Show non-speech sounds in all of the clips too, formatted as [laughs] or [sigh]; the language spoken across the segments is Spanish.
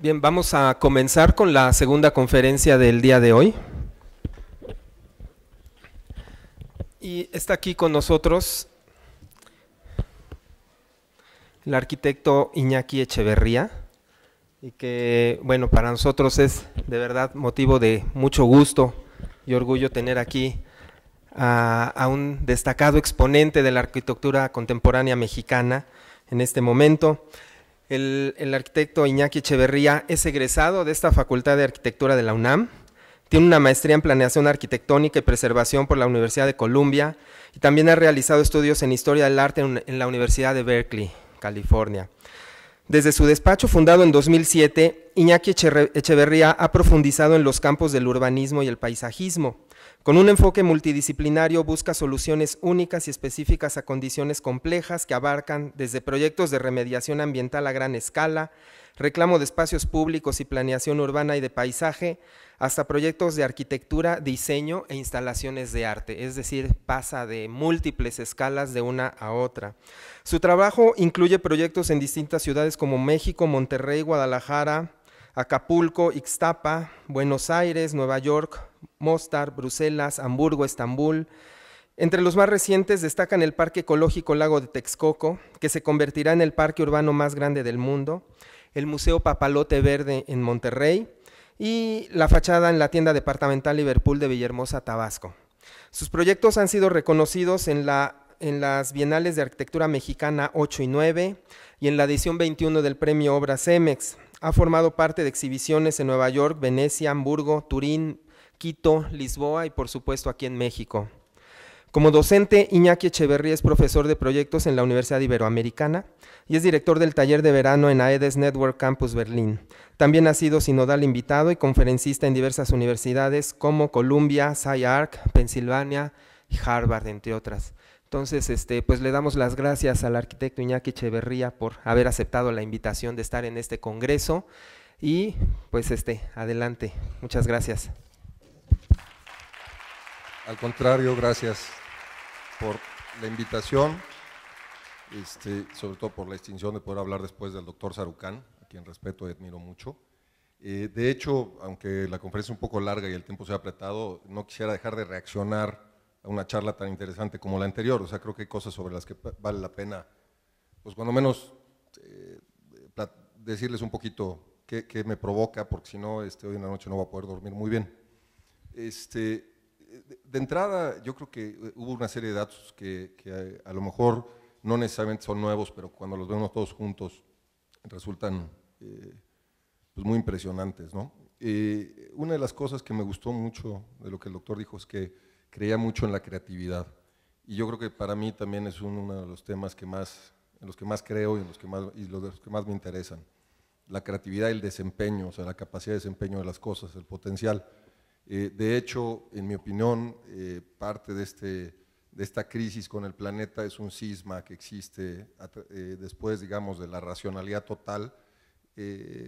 Bien, vamos a comenzar con la segunda conferencia del día de hoy. Y está aquí con nosotros el arquitecto Iñaki Echeverría, y que, bueno, para nosotros es de verdad motivo de mucho gusto y orgullo tener aquí a, un destacado exponente de la arquitectura contemporánea mexicana en este momento. El, arquitecto Iñaki Echeverría es egresado de esta Facultad de Arquitectura de la UNAM. Tiene una maestría en planeación arquitectónica y preservación por la Universidad de Columbia y también ha realizado estudios en historia del arte en, en la Universidad de Berkeley, California. Desde su despacho fundado en 2007, Iñaki Echeverría ha profundizado en los campos del urbanismo y el paisajismo. Con un enfoque multidisciplinario busca soluciones únicas y específicas a condiciones complejas que abarcan desde proyectos de remediación ambiental a gran escala, reclamo de espacios públicos y planeación urbana y de paisaje, hasta proyectos de arquitectura, diseño e instalaciones de arte, es decir, pasa de múltiples escalas de una a otra. Su trabajo incluye proyectos en distintas ciudades como México, Monterrey, Guadalajara, Acapulco, Ixtapa, Buenos Aires, Nueva York, Mostar, Bruselas, Hamburgo, Estambul. Entre los más recientes destacan el Parque Ecológico Lago de Texcoco, que se convertirá en el parque urbano más grande del mundo, el Museo Papalote Verde en Monterrey y la fachada en la tienda departamental Liverpool de Villahermosa, Tabasco. Sus proyectos han sido reconocidos en, la, en las Bienales de Arquitectura Mexicana 8 y 9 y en la edición 21 del Premio Obras Emex. Ha formado parte de exhibiciones en Nueva York, Venecia, Hamburgo, Turín, Quito, Lisboa y por supuesto aquí en México. Como docente, Iñaki Echeverría es profesor de proyectos en la Universidad Iberoamericana y es director del taller de verano en AEDES Network Campus Berlín. También ha sido sinodal invitado y conferencista en diversas universidades como Columbia, SciArc, Pensilvania y Harvard, entre otras. Entonces, este, pues le damos las gracias al arquitecto Iñaki Echeverría por haber aceptado la invitación de estar en este congreso y pues este, adelante. Muchas gracias. Al contrario, gracias por la invitación, este, sobre todo por la extinción de poder hablar después del doctor Sarucán, a quien respeto y admiro mucho. Eh, de hecho, aunque la conferencia es un poco larga y el tiempo se ha apretado, no quisiera dejar de reaccionar a una charla tan interesante como la anterior. O sea, creo que hay cosas sobre las que vale la pena, pues cuando menos eh, decirles un poquito qué, me provoca, porque si no, este, hoy en la noche no voy a poder dormir muy bien. Este, de entrada, yo creo que eh, hubo una serie de datos que, eh, a, lo mejor no necesariamente son nuevos, pero cuando los vemos todos juntos resultan eh, pues muy impresionantes. ¿no? una de las cosas que me gustó mucho de lo que el doctor dijo es que creía mucho en la creatividad. Y yo creo que para mí también es uno de los temas que más, en los que más creo y en los que más, y los que más me interesan. La creatividad y el desempeño, o sea, la capacidad de desempeño de las cosas, el potencial. Eh, de hecho, en mi opinión, eh, parte de, este, de, esta crisis con el planeta es un sisma que existe eh, después, digamos, de la racionalidad total,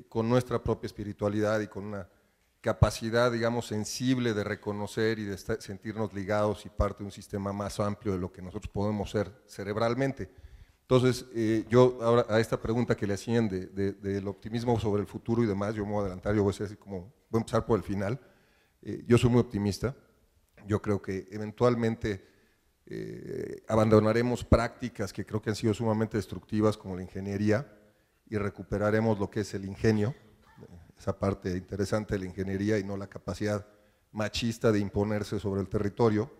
con nuestra propia espiritualidad y con una capacidad, digamos, sensible de reconocer y de sentirnos ligados y parte de un sistema más amplio de lo que nosotros podemos ser cerebralmente. Entonces, yo ahora a esta pregunta que le hacían de, del optimismo sobre el futuro y demás, yo me voy a adelantar, yo voy a, como, voy a empezar por el final. Eh, yo soy muy optimista. Yo creo que eventualmente eh, abandonaremos prácticas que creo que han sido sumamente destructivas como la ingeniería y recuperaremos lo que es el ingenio, eh, esa parte interesante de la ingeniería y no la capacidad machista de imponerse sobre el territorio.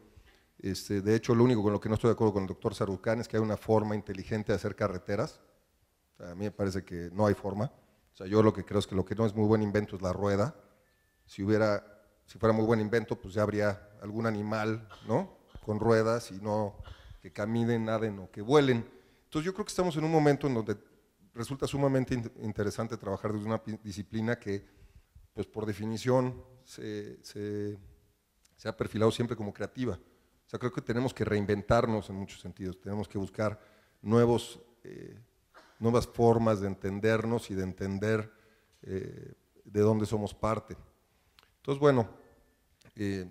Este, de hecho, lo único con lo que no estoy de acuerdo con el doctor Sarucán es que hay una forma inteligente de hacer carreteras. a mí me parece que no hay forma. O sea, yo lo que creo es que lo que no es muy buen invento es la rueda. Si hubiera si fuera muy buen invento, pues ya habría algún animal, ¿no? Con ruedas y no que caminen, naden o que vuelen. Entonces yo creo que estamos en un momento en donde resulta sumamente interesante trabajar desde una disciplina que, pues por definición, se, ha perfilado siempre como creativa. O sea, creo que tenemos que reinventarnos en muchos sentidos, tenemos que buscar nuevos, eh, nuevas formas de entendernos y de entender eh, de dónde somos parte. Entonces, bueno, eh,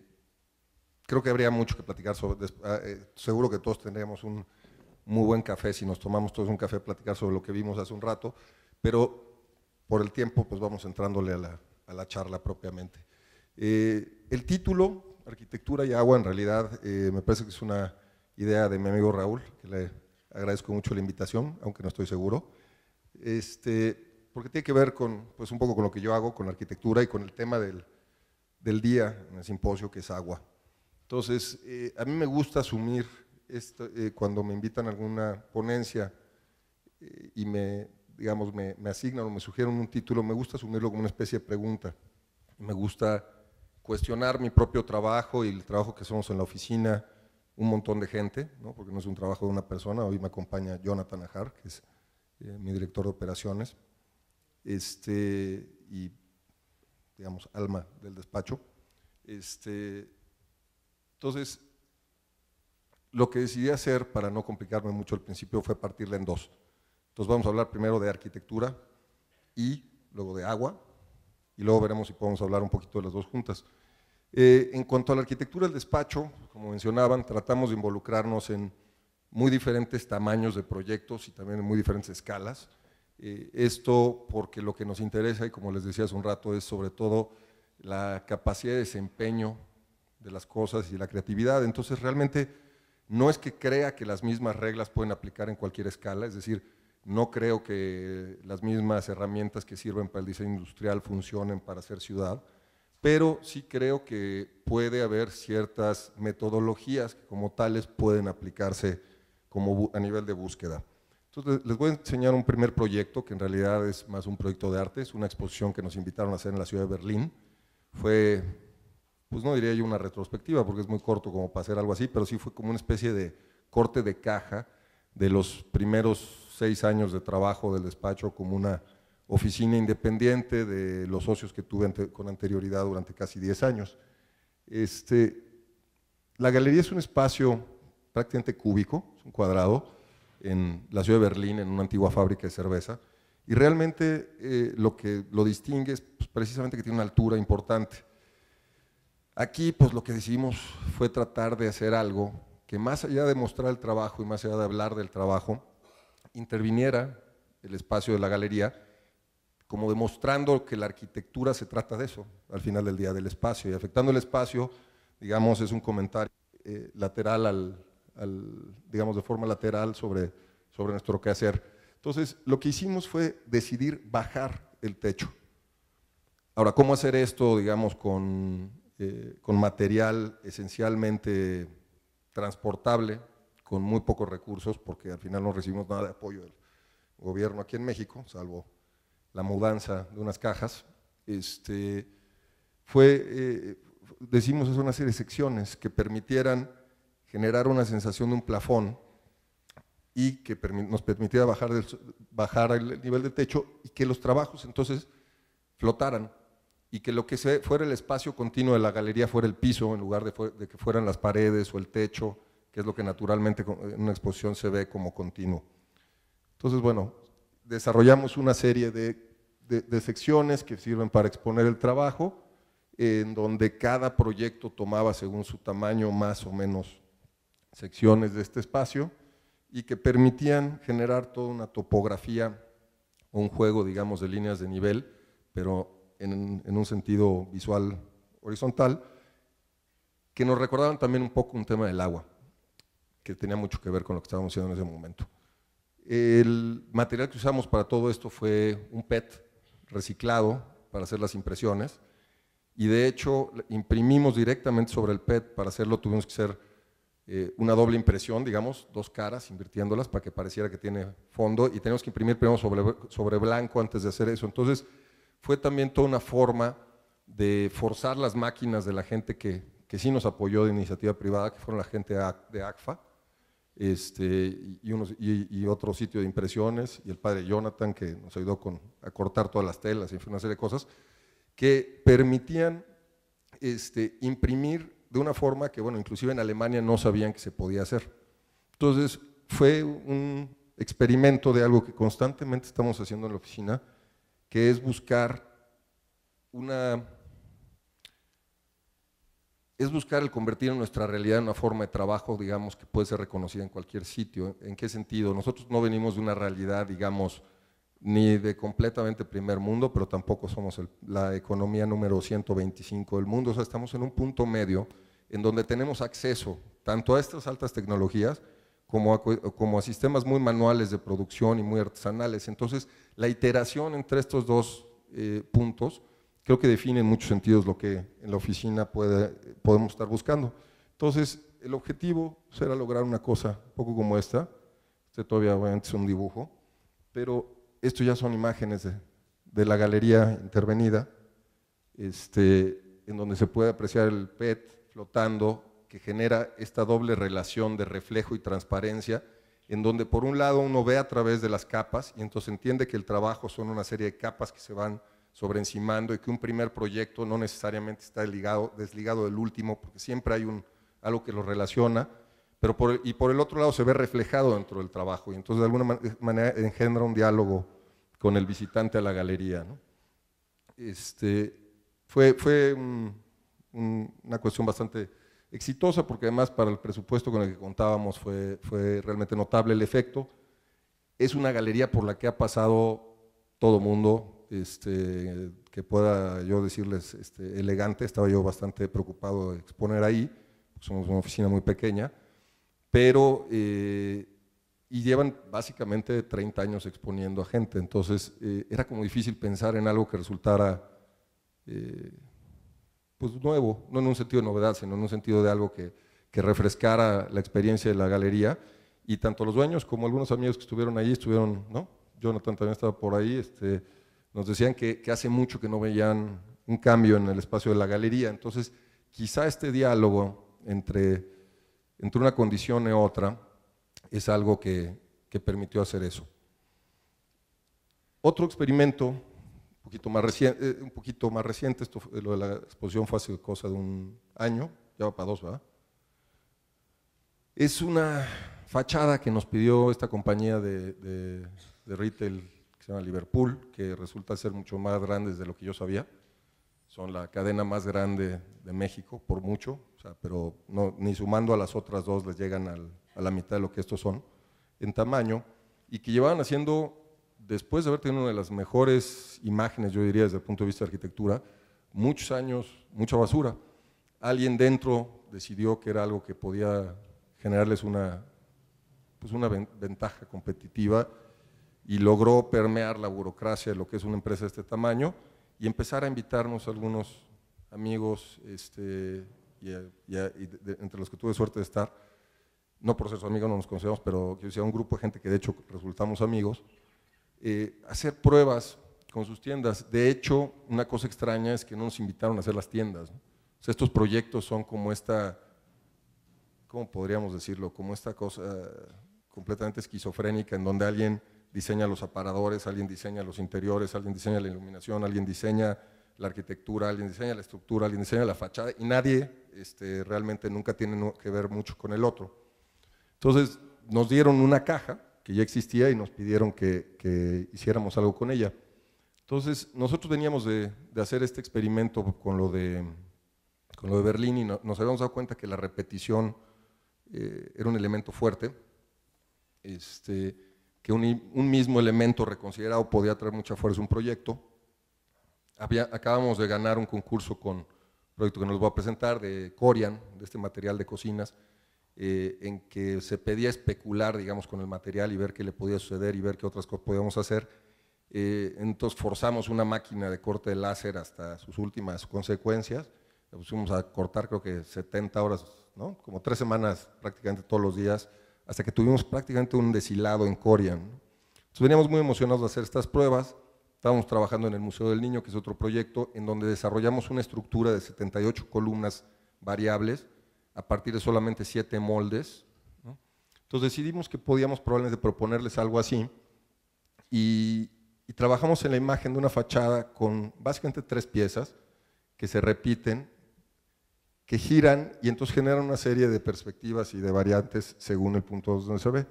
creo que habría mucho que platicar sobre, ah, eh, seguro que todos tendríamos un muy buen café si nos tomamos todos un café platicar sobre lo que vimos hace un rato, pero por el tiempo pues vamos entrándole a la, charla propiamente. Eh, el título, Arquitectura y Agua, en realidad me parece que es una idea de mi amigo Raúl, que le agradezco mucho la invitación, aunque no estoy seguro, este, porque tiene que ver con, pues un poco con lo que yo hago, con la arquitectura y con el tema del, del día en el simposio, que es agua. Entonces, eh, a mí me gusta asumir eh, cuando me invitan a alguna ponencia eh, y me, digamos, me, asignan o me sugieren un título, me gusta asumirlo como una especie de pregunta. Me gusta cuestionar mi propio trabajo y el trabajo que somos en la oficina, un montón de gente, ¿no? porque no es un trabajo de una persona. Hoy me acompaña Jonathan Ajar, que es mi director de operaciones. Este, y digamos, alma del despacho. Este, entonces, lo que decidí hacer para no complicarme mucho al principio fue partirla en dos. Entonces vamos a hablar primero de arquitectura y luego de agua y luego veremos si podemos hablar un poquito de las dos juntas. Eh, en cuanto a la arquitectura del despacho, como mencionaban, tratamos de involucrarnos en muy diferentes tamaños de proyectos y también en muy diferentes escalas. Eh, esto porque lo que nos interesa, y como les decía hace un rato, es sobre todo la capacidad de desempeño de las cosas y la creatividad. Entonces realmente no es que crea que las mismas reglas pueden aplicar en cualquier escala, es decir, no creo que las mismas herramientas que sirven para el diseño industrial funcionen para hacer ciudad, pero sí creo que puede haber ciertas metodologías que como tales pueden aplicarse como a nivel de búsqueda. Entonces les voy a enseñar un primer proyecto que en realidad es más un proyecto de arte, es una exposición que nos invitaron a hacer en la ciudad de Berlín. Fue, pues no diría yo una retrospectiva porque es muy corto como para hacer algo así, pero sí fue como una especie de corte de caja de los primeros seis años de trabajo del despacho como una oficina independiente de los socios que tuve con anterioridad durante casi diez años. Este, la galería es un espacio prácticamente cúbico, es un cuadrado, en la ciudad de Berlín, en una antigua fábrica de cerveza. Y realmente eh, lo que lo distingue es pues, precisamente que tiene una altura importante. Aquí, pues lo que decidimos fue tratar de hacer algo que más allá de mostrar el trabajo y más allá de hablar del trabajo, interviniera el espacio de la galería como demostrando que la arquitectura se trata de eso, al final del día, del espacio. Y afectando el espacio, digamos, es un comentario eh, lateral al, digamos, de forma lateral sobre, sobre nuestro quehacer. Entonces, lo que hicimos fue decidir bajar el techo. Ahora, ¿cómo hacer esto, digamos, con, eh, con material esencialmente transportable, con muy pocos recursos, porque al final no recibimos nada de apoyo del gobierno aquí en México, salvo la mudanza de unas cajas? Este, fue, eh, decimos, es una serie de secciones que permitieran generar una sensación de un plafón y que nos permitiera bajar, bajar el nivel de techo y que los trabajos entonces flotaran y que lo que fuera el espacio continuo de la galería fuera el piso en lugar de, que fueran las paredes o el techo, que es lo que naturalmente en una exposición se ve como continuo. Entonces, bueno, desarrollamos una serie de secciones que sirven para exponer el trabajo, en donde cada proyecto tomaba según su tamaño más o menos secciones de este espacio y que permitían generar toda una topografía un juego, digamos, de líneas de nivel, pero en, un sentido visual horizontal, que nos recordaban también un poco un tema del agua, que tenía mucho que ver con lo que estábamos haciendo en ese momento. El material que usamos para todo esto fue un PET reciclado para hacer las impresiones, y de hecho imprimimos directamente sobre el PET, para hacerlo tuvimos que ser eh, una doble impresión, digamos, dos caras invirtiéndolas para que pareciera que tiene fondo y tenemos que imprimir primero sobre, sobre blanco antes de hacer eso. Entonces fue también toda una forma de forzar las máquinas de la gente que, sí nos apoyó de iniciativa privada, que fueron la gente de ACFA, este, y, unos, y, otro sitio de impresiones, y el padre Jonathan, que nos ayudó con, a cortar todas las telas, y una serie de cosas, que permitían este, imprimir de una forma que, bueno, inclusive en Alemania no sabían que se podía hacer. Entonces, fue un experimento de algo que constantemente estamos haciendo en la oficina, que es buscar una es buscar el convertir en nuestra realidad en una forma de trabajo, digamos, que puede ser reconocida en cualquier sitio. ¿En qué sentido? Nosotros no venimos de una realidad, digamos, ni de completamente primer mundo, pero tampoco somos la economía número 125 del mundo. O sea, estamos en un punto medio en donde tenemos acceso tanto a estas altas tecnologías como a, sistemas muy manuales de producción y muy artesanales. Entonces, la iteración entre estos dos eh, puntos creo que define en muchos sentidos lo que en la oficina podemos estar buscando. Entonces, el objetivo será lograr una cosa un poco como esta. Este todavía obviamente es un dibujo, pero esto ya son imágenes de, la galería intervenida, este, en donde se puede apreciar el PET flotando, que genera esta doble relación de reflejo y transparencia, en donde por un lado uno ve a través de las capas y entonces entiende que el trabajo son una serie de capas que se van sobreencimando y que un primer proyecto no necesariamente está desligado del último, porque siempre hay algo que lo relaciona, pero y por el otro lado se ve reflejado dentro del trabajo y entonces de alguna eh, manera engendra un diálogo con el visitante a la galería. ¿no? Este, fue fue una cuestión bastante exitosa porque además para el presupuesto con el que contábamos fue, fue realmente notable el efecto. Es una galería por la que ha pasado todo mundo, este, que pueda yo decirles este, elegante, estaba yo bastante preocupado de exponer ahí, somos una oficina muy pequeña pero eh, y llevan básicamente 30 años exponiendo a gente, entonces eh, era como difícil pensar en algo que resultara eh, pues nuevo, no en un sentido de novedad, sino en un sentido de algo que, que, refrescara la experiencia de la galería, y tanto los dueños como algunos amigos que estuvieron ahí, estuvieron, ¿no? Jonathan también estaba por ahí, este, nos decían que hace mucho que no veían un cambio en el espacio de la galería, entonces quizá este diálogo entre entre una condición y otra, es algo que, permitió hacer eso. Otro experimento, un poquito más reciente, eh, un poquito más esto, lo de la exposición fue hace cosa de un año, ya va para dos, ¿verdad? Es una fachada que nos pidió esta compañía de, de retail que se llama Liverpool, que resulta ser mucho más grande de lo que yo sabía son la cadena más grande de México, por mucho, pero ni sumando a las otras dos les llegan a la mitad de lo que estos son en tamaño, y que llevaban haciendo, después de haber tenido una de las mejores imágenes, yo diría desde el punto de vista de arquitectura, muchos años, mucha basura. Alguien dentro decidió que era algo que podía generarles una, pues una ventaja competitiva y logró permear la burocracia de lo que es una empresa de este tamaño y empezar a invitarnos a algunos amigos, este, entre los que tuve suerte de estar, no por ser su amigo, no nos conocemos, pero que sea un grupo de gente que de hecho resultamos amigos, eh, hacer pruebas con sus tiendas. De hecho, una cosa extraña es que no nos invitaron a hacer las tiendas. estos proyectos son como esta, ¿cómo podríamos decirlo? Como esta cosa completamente esquizofrénica en donde alguien diseña los aparadores, alguien diseña los interiores, alguien diseña la iluminación, alguien diseña la arquitectura, alguien diseña la estructura, alguien diseña la fachada y nadie este, realmente nunca tiene que ver mucho con el otro. Entonces nos dieron una caja que ya existía y nos pidieron que, que hiciéramos algo con ella. Entonces nosotros veníamos de, de, hacer este experimento con lo de, con lo de Berlín y nos habíamos dado cuenta que la repetición eh, era un elemento fuerte. Este, que un, mismo elemento reconsiderado podía traer mucha fuerza a un proyecto. Había, acabamos de ganar un concurso con un proyecto que nos voy a presentar de Corian, de este material de cocinas, eh, en que se pedía especular, digamos, con el material y ver qué le podía suceder y ver qué otras cosas podíamos hacer. Eh, entonces forzamos una máquina de corte de láser hasta sus últimas consecuencias. la pusimos a cortar creo que 70 horas, ¿no? como tres semanas prácticamente todos los días hasta que tuvimos prácticamente un deshilado en Corian. Entonces veníamos muy emocionados de hacer estas pruebas, estábamos trabajando en el Museo del Niño, que es otro proyecto, en donde desarrollamos una estructura de 78 columnas variables a partir de solamente 7 moldes. Entonces decidimos que podíamos probablemente proponerles algo así y trabajamos en la imagen de una fachada con básicamente tres piezas que se repiten que giran y entonces generan una serie de perspectivas y de variantes según el punto donde se ve.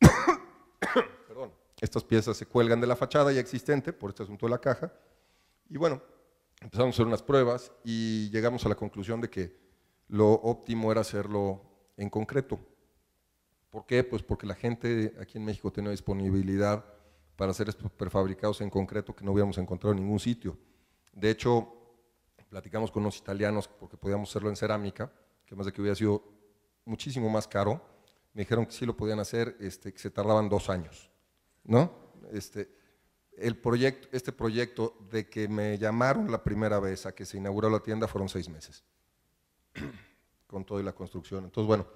[coughs] Perdón. Estas piezas se cuelgan de la fachada ya existente por este asunto de la caja. Y bueno, empezamos a hacer unas pruebas y llegamos a la conclusión de que lo óptimo era hacerlo en concreto. ¿Por qué? Pues porque la gente aquí en México tenía disponibilidad para hacer estos prefabricados en concreto que no habíamos encontrado en ningún sitio. De hecho, platicamos con unos italianos porque podíamos hacerlo en cerámica, que más de que hubiera sido muchísimo más caro, me dijeron que sí lo podían hacer, este, que se tardaban dos años, ¿no? Este, el proyecto, este proyecto de que me llamaron la primera vez a que se inauguró la tienda fueron seis meses, [clears throat] con todo la construcción. Entonces, bueno,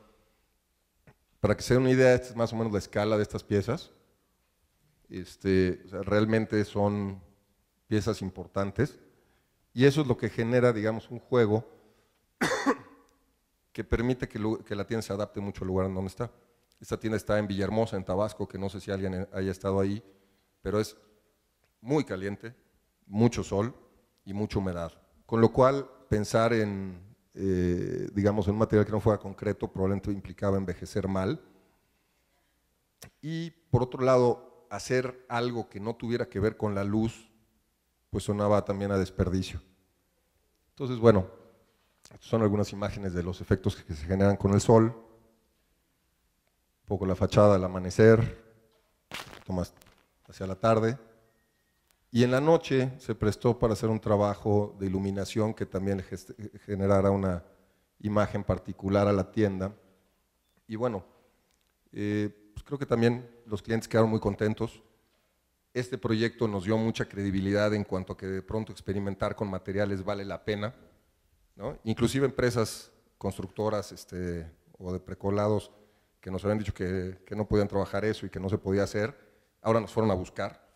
para que se den una idea, esta es más o menos la escala de estas piezas. Este, realmente son piezas importantes. Y eso es lo que genera, digamos, un juego [coughs] que permite que, la tienda se adapte mucho al lugar en donde está. Esta tienda está en Villahermosa, en Tabasco, que no sé si alguien eh, haya estado ahí, pero es muy caliente, mucho sol y mucha humedad. Con lo cual, pensar en, eh, digamos, en un material que no fuera concreto probablemente implicaba envejecer mal. Y por otro lado, hacer algo que no tuviera que ver con la luz, pues sonaba también a desperdicio. Entonces, bueno, son algunas imágenes de los efectos que se generan con el sol. Un poco la fachada al amanecer, más hacia la tarde. Y en la noche se prestó para hacer un trabajo de iluminación que también generara una imagen particular a la tienda. Y bueno, eh, pues creo que también los clientes quedaron muy contentos. Este proyecto nos dio mucha credibilidad en cuanto a que de pronto experimentar con materiales vale la pena. ¿no? Inclusive empresas constructoras este, o de precolados que nos habían dicho que, no podían trabajar eso y que no se podía hacer, ahora nos fueron a buscar.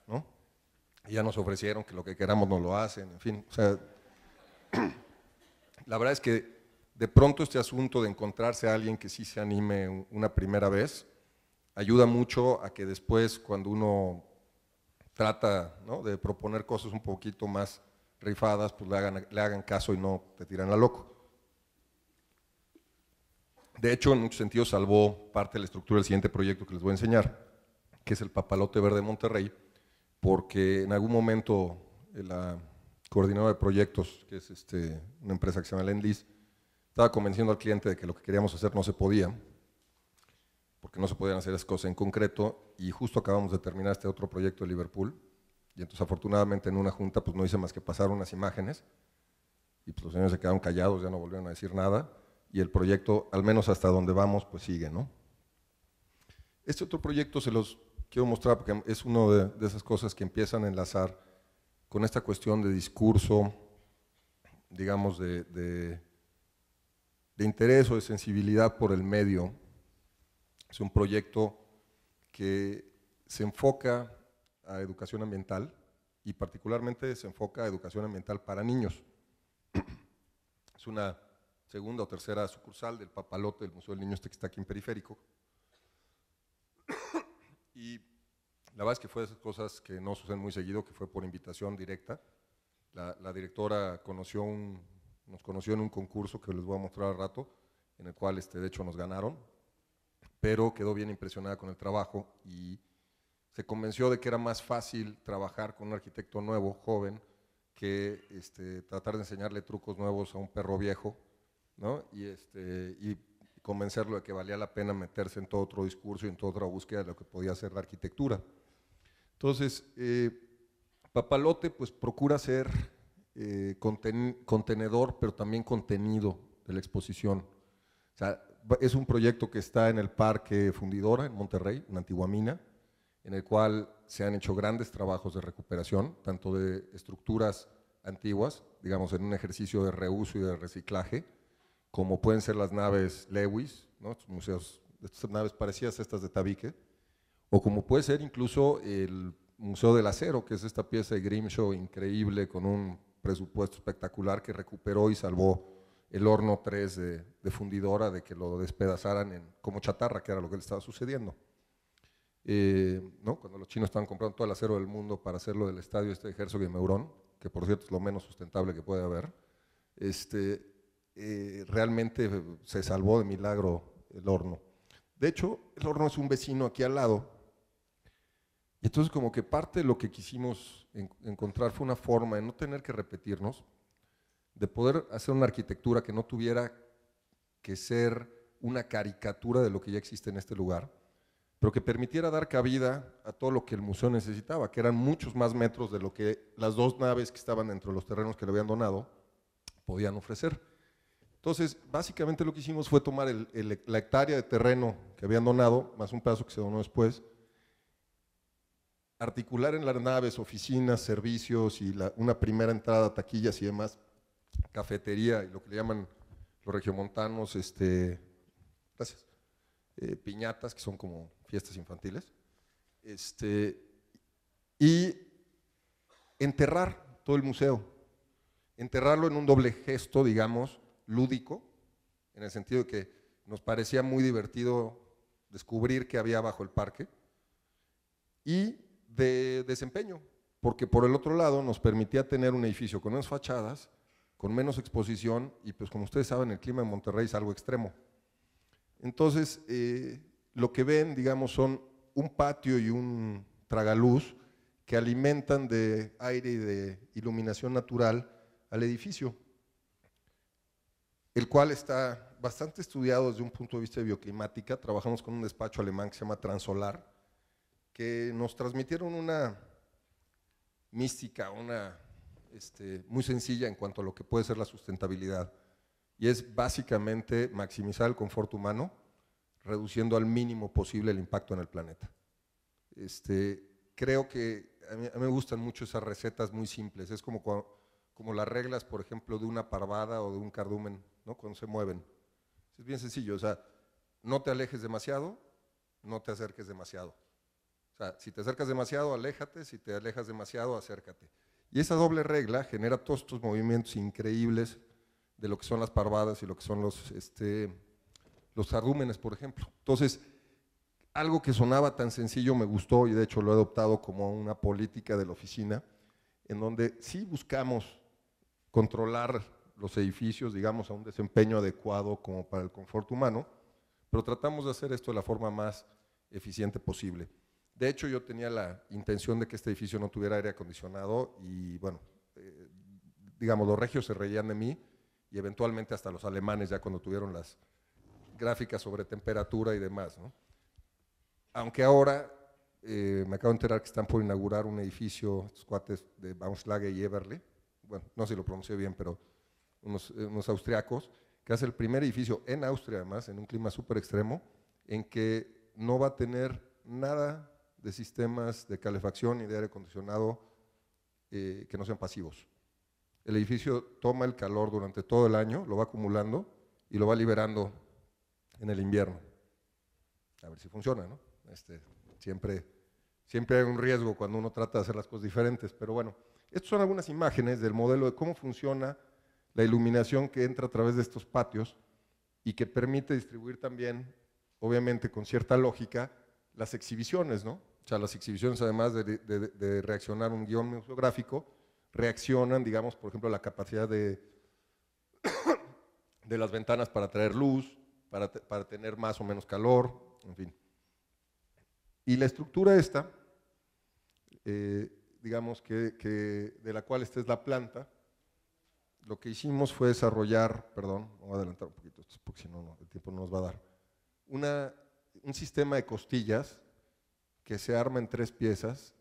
Y ya nos ofrecieron que lo que queramos no lo hacen, en fin. [clears throat] la verdad es que de pronto este asunto de encontrarse a alguien que sí se anime una primera vez ayuda mucho a que después cuando uno trata de proponer cosas un poquito más rifadas, pues le hagan, caso y no te tiran a loco. De hecho, en muchos sentidos salvó parte de la estructura del siguiente proyecto que les voy a enseñar, que es el Papalote Verde de Monterrey, porque en algún momento eh, la coordinadora de proyectos, que es este, una empresa que se llama Lendlis, estaba convenciendo al cliente de que lo que queríamos hacer no se podía, porque no se podían hacer esas cosas en concreto, y justo acabamos de terminar este otro proyecto de Liverpool. Y entonces afortunadamente en una junta pues no hice más que pasar unas imágenes y pues, los señores se quedaron callados, ya no volvieron a decir nada y el proyecto, al menos hasta donde vamos, pues sigue, ¿no? Este otro proyecto se los quiero mostrar porque es una de, esas cosas que empiezan a enlazar con esta cuestión de discurso, digamos, de, de, de interés o de sensibilidad por el medio. Es un proyecto que se enfoca a educación ambiental y particularmente se enfoca a educación ambiental para niños. [clears throat] Es una segunda o tercera sucursal del papalote del Museo del Niño este que está aquí en periférico. [clears throat] Y la verdad es que fue de esas cosas que no suceden muy seguido, que fue por invitación directa. La, la directora conoció un, nos conoció en un concurso que les voy a mostrar al rato, en el cual este, de hecho nos ganaron, pero quedó bien impresionada con el trabajo y se convenció de que era más fácil trabajar con un arquitecto nuevo, joven, que este, tratar de enseñarle trucos nuevos a un perro viejo, ¿no? Y, este, y convencerlo de que valía la pena meterse en todo otro discurso y en toda otra búsqueda de lo que podía ser la arquitectura. Entonces, eh, Papalote pues procura ser eh, contenedor, pero también contenido de la exposición. O sea, es un proyecto que está en el Parque Fundidora, en Monterrey, una antigua mina, en el cual se han hecho grandes trabajos de recuperación, tanto de estructuras antiguas, digamos, en un ejercicio de reuso y de reciclaje, como pueden ser las naves Lewis, museos, naves parecidas a estas de Tabique, o como puede ser incluso el Museo del Acero, que es esta pieza de Grimshaw increíble con un presupuesto espectacular que recuperó y salvó el horno 3 de, fundidora, de que lo despedazaran en, como chatarra, que era lo que le estaba sucediendo. Eh, ¿no? Cuando los chinos estaban comprando todo el acero del mundo para hacerlo del estadio este de Herzog que por cierto es lo menos sustentable que puede haber, este, eh, realmente se salvó de milagro el horno. De hecho, el horno es un vecino aquí al lado. Y entonces como que parte de lo que quisimos encontrar fue una forma de no tener que repetirnos, de poder hacer una arquitectura que no tuviera que ser una caricatura de lo que ya existe en este lugar, pero que permitiera dar cabida a todo lo que el museo necesitaba, que eran muchos más metros de lo que las dos naves que estaban dentro de los terrenos que le habían donado podían ofrecer. Entonces, básicamente lo que hicimos fue tomar la hectárea de terreno que habían donado, más un pedazo que se donó después, articular en las naves oficinas, servicios y una primera entrada, taquillas y demás cafetería y lo que le llaman los regiomontanos, este, gracias, eh, piñatas, que son como fiestas infantiles, este, y enterrar todo el museo, enterrarlo en un doble gesto, digamos, lúdico, en el sentido de que nos parecía muy divertido descubrir qué había bajo el parque, y de desempeño, porque por el otro lado nos permitía tener un edificio con unas fachadas con menos exposición y pues como ustedes saben el clima en Monterrey es algo extremo. Entonces, eh, lo que ven, digamos, son un patio y un tragaluz que alimentan de aire y de iluminación natural al edificio, el cual está bastante estudiado desde un punto de vista de bioclimática. Trabajamos con un despacho alemán que se llama Transolar, que nos transmitieron una mística, una este, muy sencilla en cuanto a lo que puede ser la sustentabilidad. Y es básicamente maximizar el confort humano, reduciendo al mínimo posible el impacto en el planeta. Este, creo que a mí, me gustan mucho esas recetas muy simples. Es como, como las reglas, por ejemplo, de una parvada o de un cardumen, ¿no? cuando se mueven. Es bien sencillo, o sea, no te alejes demasiado, no te acerques demasiado. O sea, si te acercas demasiado, aléjate, si te alejas demasiado, acércate. Y esa doble regla genera todos estos movimientos increíbles de lo que son las parvadas y lo que son los, este, los argúmenes, por ejemplo. Entonces, algo que sonaba tan sencillo me gustó y de hecho lo he adoptado como una política de la oficina, en donde sí buscamos controlar los edificios, digamos, a un desempeño adecuado como para el confort humano, pero tratamos de hacer esto de la forma más eficiente posible. De hecho, yo tenía la intención de que este edificio no tuviera aire acondicionado y bueno, eh, digamos, los regios se reían de mí y eventualmente hasta los alemanes ya cuando tuvieron las gráficas sobre temperatura y demás. ¿no? Aunque ahora eh, me acabo de enterar que están por inaugurar un edificio, escuates cuates de Baumschlage y Eberle, bueno, no sé si lo pronuncié bien, pero eh, unos, austriacos, que hace el primer edificio en Austria además, en un clima súper extremo, en que no va a tener nada de sistemas de calefacción y de aire acondicionado eh, que no sean pasivos. El edificio toma el calor durante todo el año, lo va acumulando y lo va liberando en el invierno. A ver si funciona, ¿no? Este, siempre, siempre hay un riesgo cuando uno trata de hacer las cosas diferentes, pero bueno, estas son algunas imágenes del modelo de cómo funciona la iluminación que entra a través de estos patios y que permite distribuir también, obviamente con cierta lógica, las exhibiciones, ¿no? O sea, las exhibiciones, además de, reaccionar un guión museográfico, reaccionan, digamos, por ejemplo, la capacidad de, [coughs] de las ventanas para traer luz, para, tener más o menos calor, en fin. Y la estructura esta, eh, digamos que, de la cual esta es la planta, lo que hicimos fue desarrollar, perdón, voy a adelantar un poquito porque si no, el tiempo no nos va a dar, un sistema de costillas que se arma en tres piezas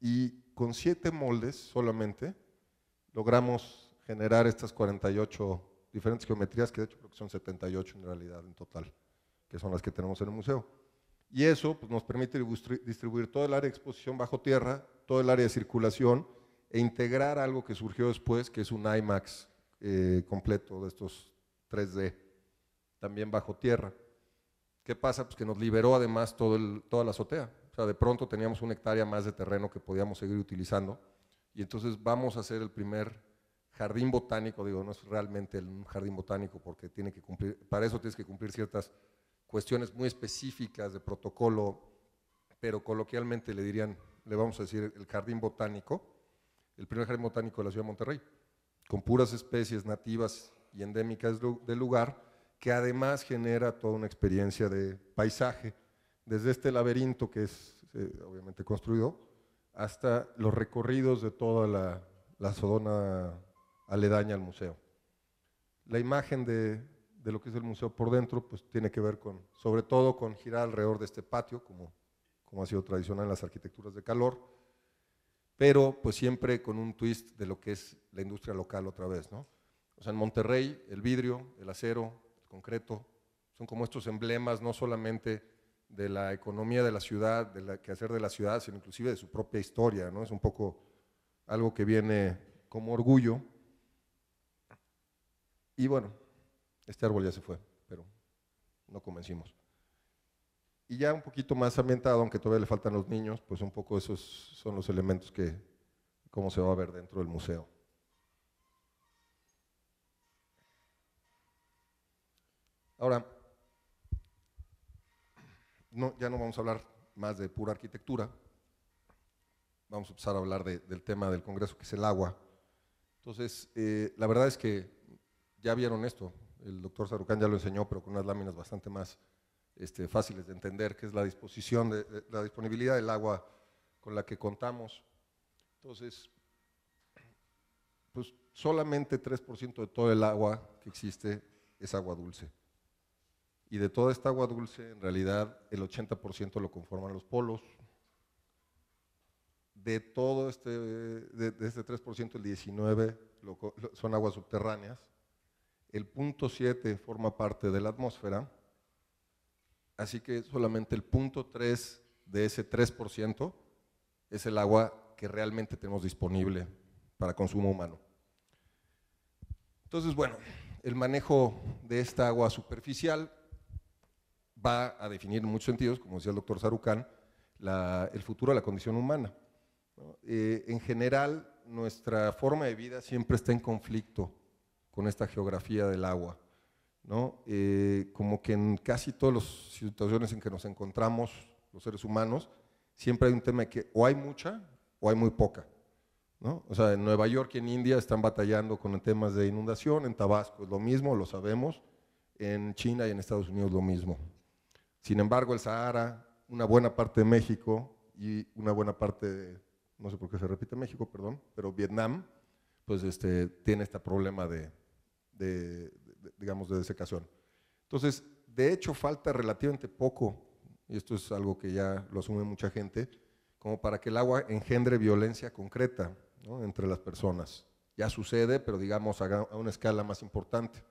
y con siete moldes solamente logramos generar estas 48 diferentes geometrías, que de hecho son 78 en realidad en total, que son las que tenemos en el museo. Y eso pues, nos permite distribuir todo el área de exposición bajo tierra, todo el área de circulación e integrar algo que surgió después, que es un IMAX eh, completo de estos 3D, también bajo tierra. ¿Qué pasa? Pues que nos liberó además toda la azotea. O sea, de pronto teníamos una hectárea más de terreno que podíamos seguir utilizando. Y entonces vamos a hacer el primer jardín botánico, digo, no es realmente un jardín botánico porque tiene que cumplir, para eso tienes que cumplir ciertas cuestiones muy específicas de protocolo, pero coloquialmente le dirían, le vamos a decir el jardín botánico, el primer jardín botánico de la ciudad de Monterrey, con puras especies nativas y endémicas del lugar que además genera toda una experiencia de paisaje, desde este laberinto que es eh, obviamente construido, hasta los recorridos de toda la, la zona aledaña al museo. La imagen de, de, lo que es el museo por dentro, pues tiene que ver con, sobre todo con girar alrededor de este patio, como, como ha sido tradicional en las arquitecturas de calor, pero pues siempre con un twist de lo que es la industria local otra vez, ¿no? O sea, en Monterrey, el vidrio, el acero, concreto, son como estos emblemas no solamente de la economía de la ciudad, de la quehacer de la ciudad, sino inclusive de su propia historia, ¿no? Es un poco algo que viene como orgullo. Y bueno, este árbol ya se fue, pero no convencimos. Y ya un poquito más ambientado, aunque todavía le faltan los niños, pues un poco esos son los elementos que, cómo se va a ver dentro del museo. Ahora, no, ya no vamos a hablar más de pura arquitectura, vamos a empezar a hablar del tema del Congreso, que es el agua. Entonces, eh, la verdad es que ya vieron esto, el doctor Sarucán ya lo enseñó, pero con unas láminas bastante más este, fáciles de entender, que es la disposición, la disponibilidad del agua con la que contamos. Entonces, pues solamente 3% de todo el agua que existe es agua dulce. Y de toda esta agua dulce, en realidad, el 80% lo conforman los polos. De todo este, 3%, este el 19% son aguas subterráneas. El punto 7 forma parte de la atmósfera. Así que solamente el punto 3 de ese 3% es el agua que realmente tenemos disponible para consumo humano. Entonces, bueno, el manejo de esta agua superficial va a definir en muchos sentidos, como decía el doctor Sarucán, el futuro de la condición humana. Eh, en general, nuestra forma de vida siempre está en conflicto con esta geografía del agua. Eh, como que en casi todas las situaciones en que nos encontramos los seres humanos, siempre hay un tema de que o hay mucha o hay muy poca. O sea, en Nueva York y en India están batallando con temas de inundación, en Tabasco es lo mismo, lo sabemos, en China y en Estados Unidos lo mismo. Sin embargo, el Sahara, una buena parte de México y una buena parte de, no sé por qué se repite México, perdón, pero Vietnam, pues este, tiene este problema de, digamos, de desecación. Entonces, de hecho, falta relativamente poco, y esto es algo que ya lo asume mucha gente, como para que el agua engendre violencia concreta entre las personas. Ya sucede, pero digamos a una escala más importante.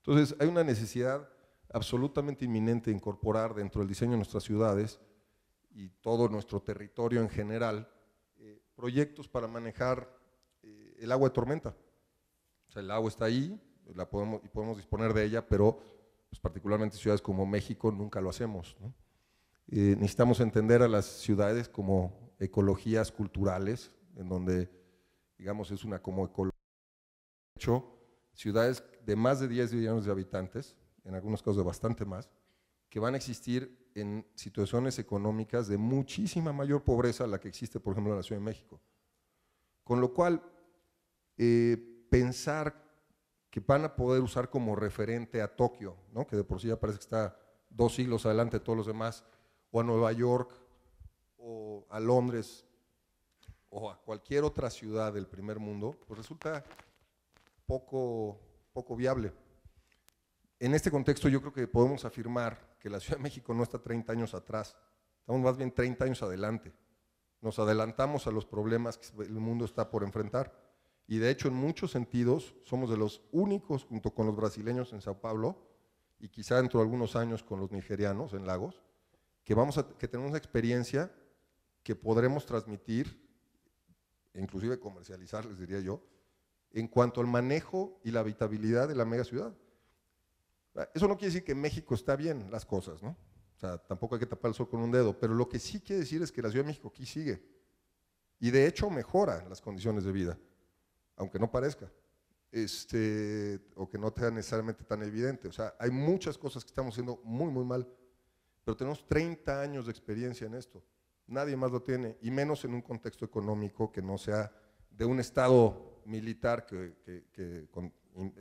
Entonces, hay una necesidad absolutamente inminente incorporar dentro del diseño de nuestras ciudades y todo nuestro territorio en general eh, proyectos para manejar eh, el agua de tormenta. O sea, el agua está ahí la podemos, y podemos disponer de ella, pero pues, particularmente ciudades como México nunca lo hacemos. Eh, necesitamos entender a las ciudades como ecologías culturales, en donde, digamos, es una como ecología. De hecho, ciudades de más de 10 millones de habitantes, en algunos casos de bastante más, que van a existir en situaciones económicas de muchísima mayor pobreza a la que existe, por ejemplo, en la Ciudad de México. Con lo cual, eh, pensar que van a poder usar como referente a Tokio, ¿no? que de por sí ya parece que está dos siglos adelante de todos los demás, o a Nueva York, o a Londres, o a cualquier otra ciudad del primer mundo, pues resulta poco, poco viable en este contexto yo creo que podemos afirmar que la Ciudad de México no está 30 años atrás, estamos más bien 30 años adelante. Nos adelantamos a los problemas que el mundo está por enfrentar. Y de hecho, en muchos sentidos, somos de los únicos, junto con los brasileños en Sao Paulo, y quizá dentro de algunos años con los nigerianos en Lagos, que, vamos a, que tenemos una experiencia que podremos transmitir, e inclusive comercializar, les diría yo, en cuanto al manejo y la habitabilidad de la mega ciudad. Eso no quiere decir que México está bien las cosas, ¿no? O sea, tampoco hay que tapar el sol con un dedo, pero lo que sí quiere decir es que la Ciudad de México aquí sigue. Y de hecho mejora las condiciones de vida, aunque no parezca, este, o que no sea necesariamente tan evidente. O sea, hay muchas cosas que estamos haciendo muy, muy mal, pero tenemos 30 años de experiencia en esto. Nadie más lo tiene, y menos en un contexto económico que no sea de un Estado militar que, que, con,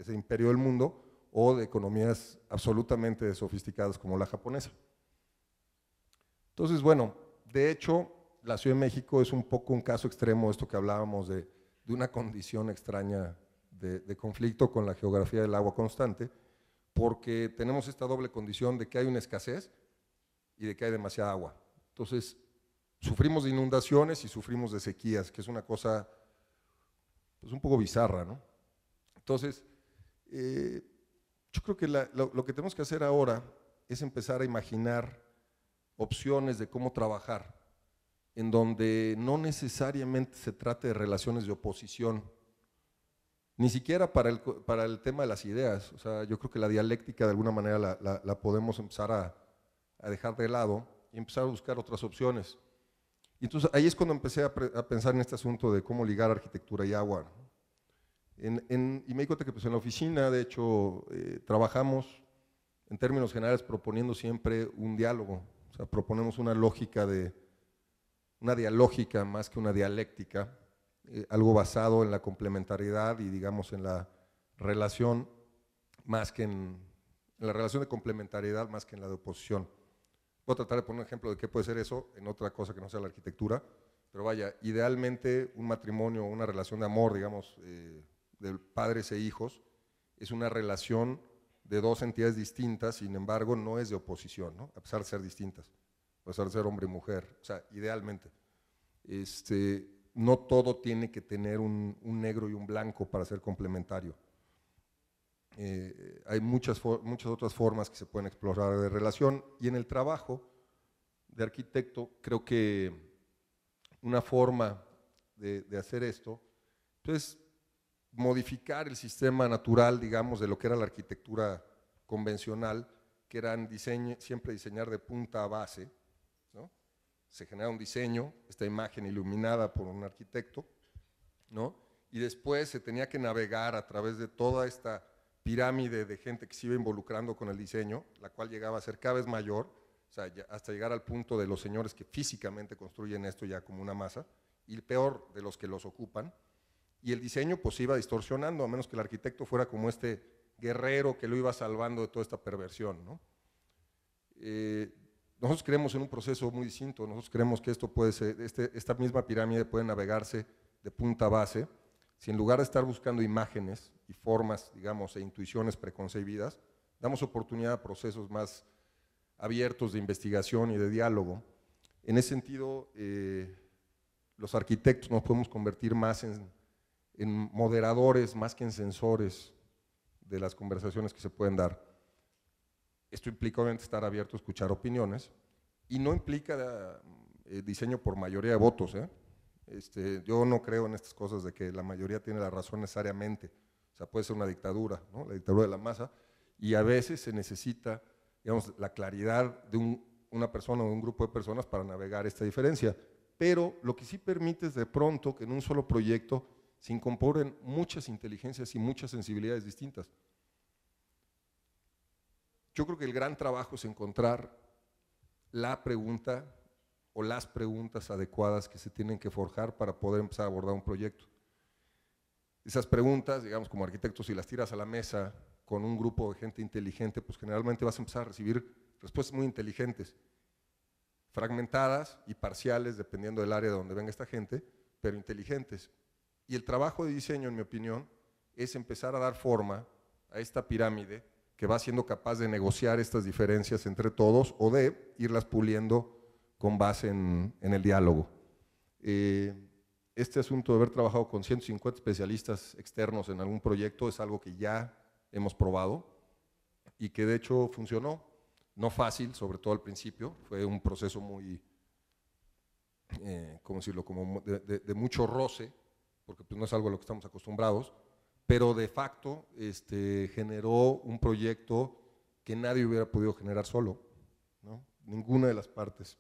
se imperio el mundo, o de economías absolutamente sofisticadas como la japonesa. Entonces, bueno, de hecho, la Ciudad de México es un poco un caso extremo, esto que hablábamos de, una condición extraña de, conflicto con la geografía del agua constante, porque tenemos esta doble condición de que hay una escasez y de que hay demasiada agua. Entonces, sufrimos de inundaciones y sufrimos de sequías, que es una cosa pues, un poco bizarra, ¿no? Entonces, eh, yo creo que lo, que tenemos que hacer ahora es empezar a imaginar opciones de cómo trabajar, en donde no necesariamente se trate de relaciones de oposición, ni siquiera para el, tema de las ideas. O sea, yo creo que la dialéctica de alguna manera la, podemos empezar a, dejar de lado y empezar a buscar otras opciones. Y entonces ahí es cuando empecé a pensar en este asunto de cómo ligar arquitectura y agua y me di cuenta que pues, en la oficina, de hecho, eh, trabajamos en términos generales proponiendo siempre un diálogo. O sea, proponemos una lógica de, una dialógica más que una dialéctica, eh, algo basado en la complementariedad y digamos en la relación más que en, la relación de complementariedad más que en la de oposición. Voy a tratar de poner un ejemplo de qué puede ser eso en otra cosa que no sea la arquitectura, pero vaya, idealmente un matrimonio, una relación de amor, digamos, eh, de padres e hijos, es una relación de dos entidades distintas, sin embargo, no es de oposición, a pesar de ser distintas, a pesar de ser hombre y mujer, o sea, idealmente. Este, no todo tiene que tener un, negro y un blanco para ser complementario. Eh, hay muchas, muchas otras formas que se pueden explorar de relación y en el trabajo de arquitecto creo que una forma de, hacer esto pues, modificar el sistema natural, digamos, de lo que era la arquitectura convencional, que era siempre diseñar de punta a base. Se genera un diseño, esta imagen iluminada por un arquitecto, y después se tenía que navegar a través de toda esta pirámide de gente que se iba involucrando con el diseño, la cual llegaba a ser cada vez mayor, hasta llegar al punto de los señores que físicamente construyen esto ya como una masa, y el peor de los que los ocupan, y el diseño pues iba distorsionando, a menos que el arquitecto fuera como este guerrero que lo iba salvando de toda esta perversión. ¿no? Eh, nosotros creemos en un proceso muy distinto, nosotros creemos que esto puede ser, este, esta misma pirámide puede navegarse de punta a base, si en lugar de estar buscando imágenes y formas, digamos, e intuiciones preconcebidas, damos oportunidad a procesos más abiertos de investigación y de diálogo. En ese sentido, eh, los arquitectos nos podemos convertir más en en moderadores más que en sensores de las conversaciones que se pueden dar. Esto implica obviamente estar abierto a escuchar opiniones y no implica eh, diseño por mayoría de votos. ¿eh? Este, yo no creo en estas cosas de que la mayoría tiene la razón necesariamente. O sea, puede ser una dictadura, ¿no? la dictadura de la masa, y a veces se necesita digamos, la claridad de un, una persona o de un grupo de personas para navegar esta diferencia. Pero lo que sí permite es de pronto que en un solo proyecto se incorporen muchas inteligencias y muchas sensibilidades distintas. Yo creo que el gran trabajo es encontrar la pregunta o las preguntas adecuadas que se tienen que forjar para poder empezar a abordar un proyecto. Esas preguntas, digamos, como arquitectos, si las tiras a la mesa con un grupo de gente inteligente, pues generalmente vas a empezar a recibir respuestas muy inteligentes, fragmentadas y parciales, dependiendo del área de donde venga esta gente, pero inteligentes. Y el trabajo de diseño, en mi opinión, es empezar a dar forma a esta pirámide que va siendo capaz de negociar estas diferencias entre todos o de irlas puliendo con base en, el diálogo. Eh, este asunto de haber trabajado con 150 especialistas externos en algún proyecto es algo que ya hemos probado y que de hecho funcionó. No fácil, sobre todo al principio, fue un proceso muy, eh, ¿cómo decirlo?, como de, de mucho roce, porque pues, no es algo a lo que estamos acostumbrados, pero de facto este, generó un proyecto que nadie hubiera podido generar solo, ninguna de las partes.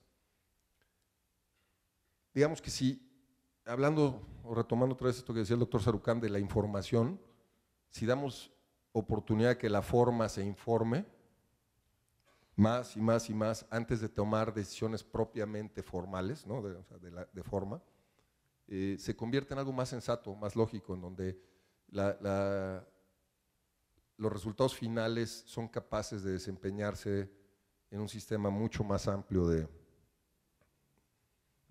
Digamos que si, hablando o retomando otra vez esto que decía el doctor Sarucán de la información, si damos oportunidad a que la forma se informe más y más y más antes de tomar decisiones propiamente formales, de forma, eh, se convierte en algo más sensato, más lógico, en donde los resultados finales son capaces de desempeñarse en un sistema mucho más amplio de,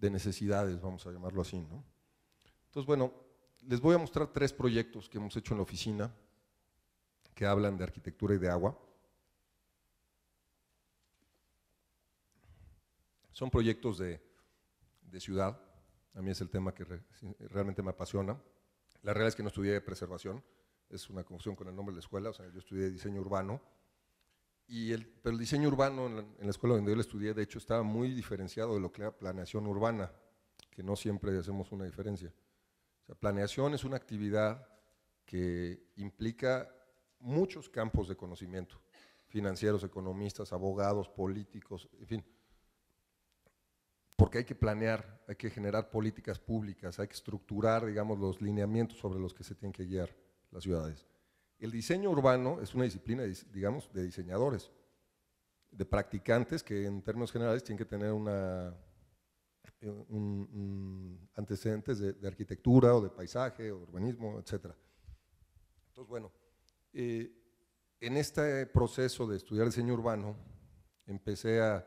necesidades, vamos a llamarlo así. Entonces, bueno, les voy a mostrar tres proyectos que hemos hecho en la oficina que hablan de arquitectura y de agua. Son proyectos de, de ciudad. A mí es el tema que realmente me apasiona. La realidad es que no estudié preservación, es una confusión con el nombre de la escuela, o sea, yo estudié diseño urbano, y el, pero el diseño urbano en la, escuela donde yo lo estudié, de hecho, estaba muy diferenciado de lo que era planeación urbana, que no siempre hacemos una diferencia. O sea, planeación es una actividad que implica muchos campos de conocimiento, financieros, economistas, abogados, políticos, en fin, porque hay que planear, hay que generar políticas públicas, hay que estructurar, digamos, los lineamientos sobre los que se tienen que guiar las ciudades. El diseño urbano es una disciplina, digamos, de diseñadores, de practicantes que en términos generales tienen que tener una, eh, un, antecedentes de, arquitectura o de paisaje o urbanismo, etc. Entonces, bueno, eh, en este proceso de estudiar diseño urbano empecé a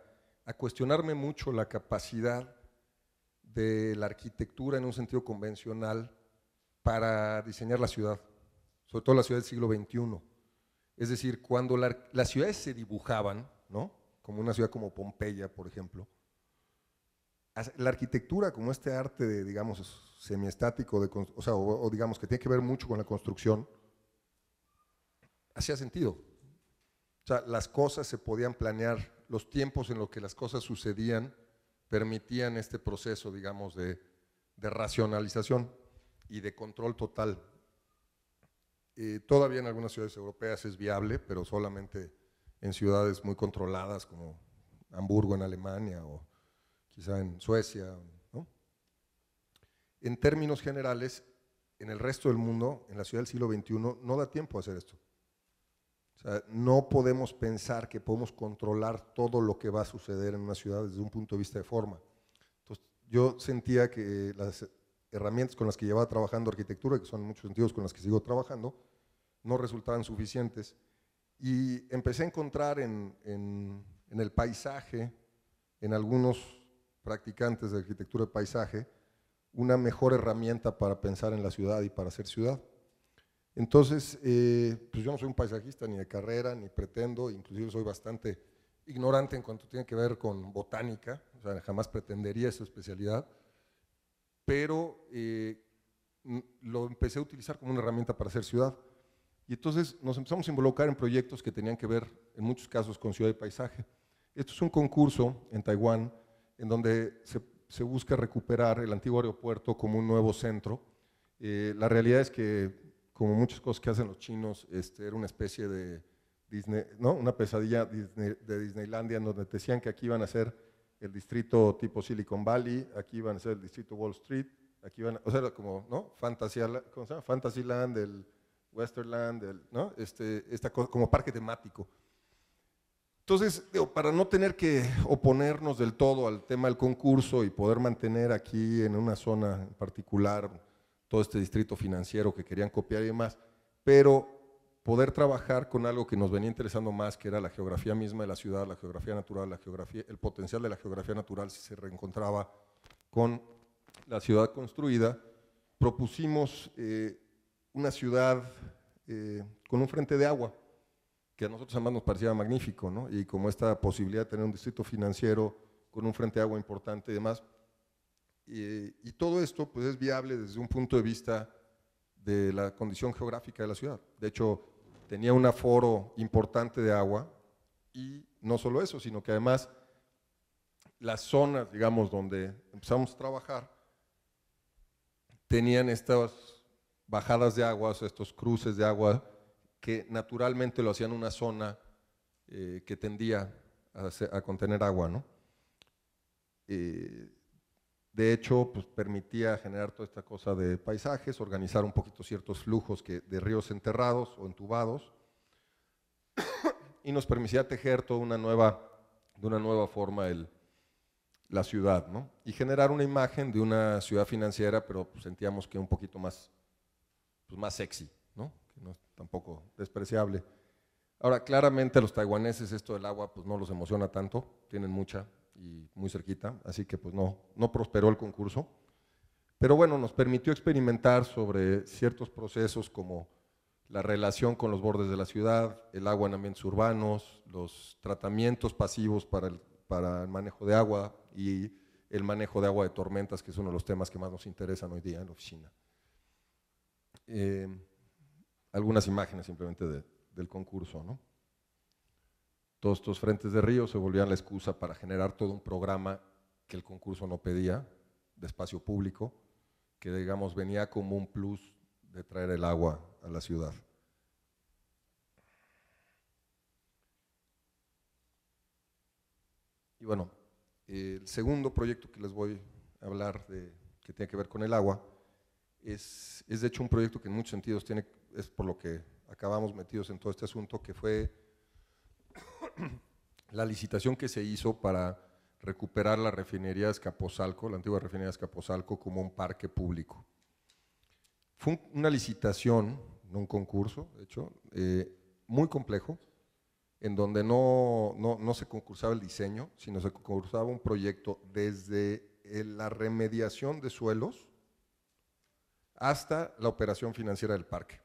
a cuestionarme mucho la capacidad de la arquitectura en un sentido convencional para diseñar la ciudad, sobre todo la ciudad del siglo XXI. Es decir, cuando las ciudades se dibujaban, ¿no? como una ciudad como Pompeya, por ejemplo, la arquitectura como este arte, de, digamos, semiestático, de, o, o digamos que tiene que ver mucho con la construcción, hacía sentido. O sea, las cosas se podían planear los tiempos en los que las cosas sucedían permitían este proceso, digamos, de, racionalización y de control total. Eh, todavía en algunas ciudades europeas es viable, pero solamente en ciudades muy controladas como Hamburgo en Alemania o quizá en Suecia. En términos generales, en el resto del mundo, en la ciudad del siglo XXI, no da tiempo a hacer esto no podemos pensar que podemos controlar todo lo que va a suceder en una ciudad desde un punto de vista de forma. yo sentía que las herramientas con las que llevaba trabajando arquitectura, que son muchos sentidos con las que sigo trabajando, no resultaban suficientes. Y empecé a encontrar en, en el paisaje, en algunos practicantes de arquitectura de paisaje, una mejor herramienta para pensar en la ciudad y para hacer ciudad. Entonces, eh, pues yo no soy un paisajista ni de carrera, ni pretendo, inclusive soy bastante ignorante en cuanto tiene que ver con botánica, o sea, jamás pretendería esa especialidad, pero eh, lo empecé a utilizar como una herramienta para hacer ciudad. Y entonces nos empezamos a involucrar en proyectos que tenían que ver, en muchos casos, con ciudad y paisaje. Esto es un concurso en Taiwán en donde se, busca recuperar el antiguo aeropuerto como un nuevo centro. Eh, la realidad es que como muchas cosas que hacen los chinos, este, era una especie de Disney, ¿no? Una pesadilla de Disneylandia, en donde decían que aquí iban a ser el distrito tipo Silicon Valley, aquí iban a ser el distrito Wall Street, aquí iban, o sea, como, ¿no? ¿cómo se llama? Fantasyland, el Westerland, ¿no? Este, esta como parque temático. Entonces, para no tener que oponernos del todo al tema del concurso y poder mantener aquí en una zona en particular todo este distrito financiero que querían copiar y demás, pero poder trabajar con algo que nos venía interesando más, que era la geografía misma de la ciudad, la geografía natural, la geografía, el potencial de la geografía natural si se reencontraba con la ciudad construida, propusimos eh, una ciudad eh, con un frente de agua, que a nosotros además nos parecía magnífico, ¿no? y como esta posibilidad de tener un distrito financiero con un frente de agua importante y demás, eh, y todo esto pues, es viable desde un punto de vista de la condición geográfica de la ciudad. De hecho, tenía un aforo importante de agua y no solo eso, sino que además las zonas, digamos, donde empezamos a trabajar, tenían estas bajadas de aguas, estos cruces de agua, que naturalmente lo hacían una zona eh, que tendía a, contener agua, ¿no? Eh, de hecho, pues, permitía generar toda esta cosa de paisajes, organizar un poquito ciertos flujos que, de ríos enterrados o entubados, y nos permitía tejer toda una nueva, de una nueva forma la ciudad, ¿no? Y generar una imagen de una ciudad financiera, pero pues, sentíamos que un poquito más, pues, más sexy, ¿no? Que no es tampoco despreciable. Ahora, claramente a los taiwaneses esto del agua pues no los emociona tanto, tienen mucha, y muy cerquita, así que pues no, no prosperó el concurso. Pero bueno, nos permitió experimentar sobre ciertos procesos como la relación con los bordes de la ciudad, el agua en ambientes urbanos, los tratamientos pasivos para el, para el manejo de agua y el manejo de agua de tormentas, que es uno de los temas que más nos interesan hoy día en la oficina. Eh, algunas imágenes simplemente del concurso. ¿no? Todos estos frentes de río se volvían la excusa para generar todo un programa que el concurso no pedía, de espacio público, que digamos venía como un plus de traer el agua a la ciudad. Y bueno, el segundo proyecto que les voy a hablar de, que tiene que ver con el agua es, es de hecho un proyecto que en muchos sentidos tiene, es por lo que acabamos metidos en todo este asunto, que fue [clears throat] la licitación que se hizo para recuperar la refinería de Escaposalco, la antigua refinería de Escaposalco, como un parque público. Fue una licitación, no un concurso, de hecho, eh, muy complejo, en donde no, se concursaba el diseño, sino se concursaba un proyecto desde eh, la remediación de suelos hasta la operación financiera del parque,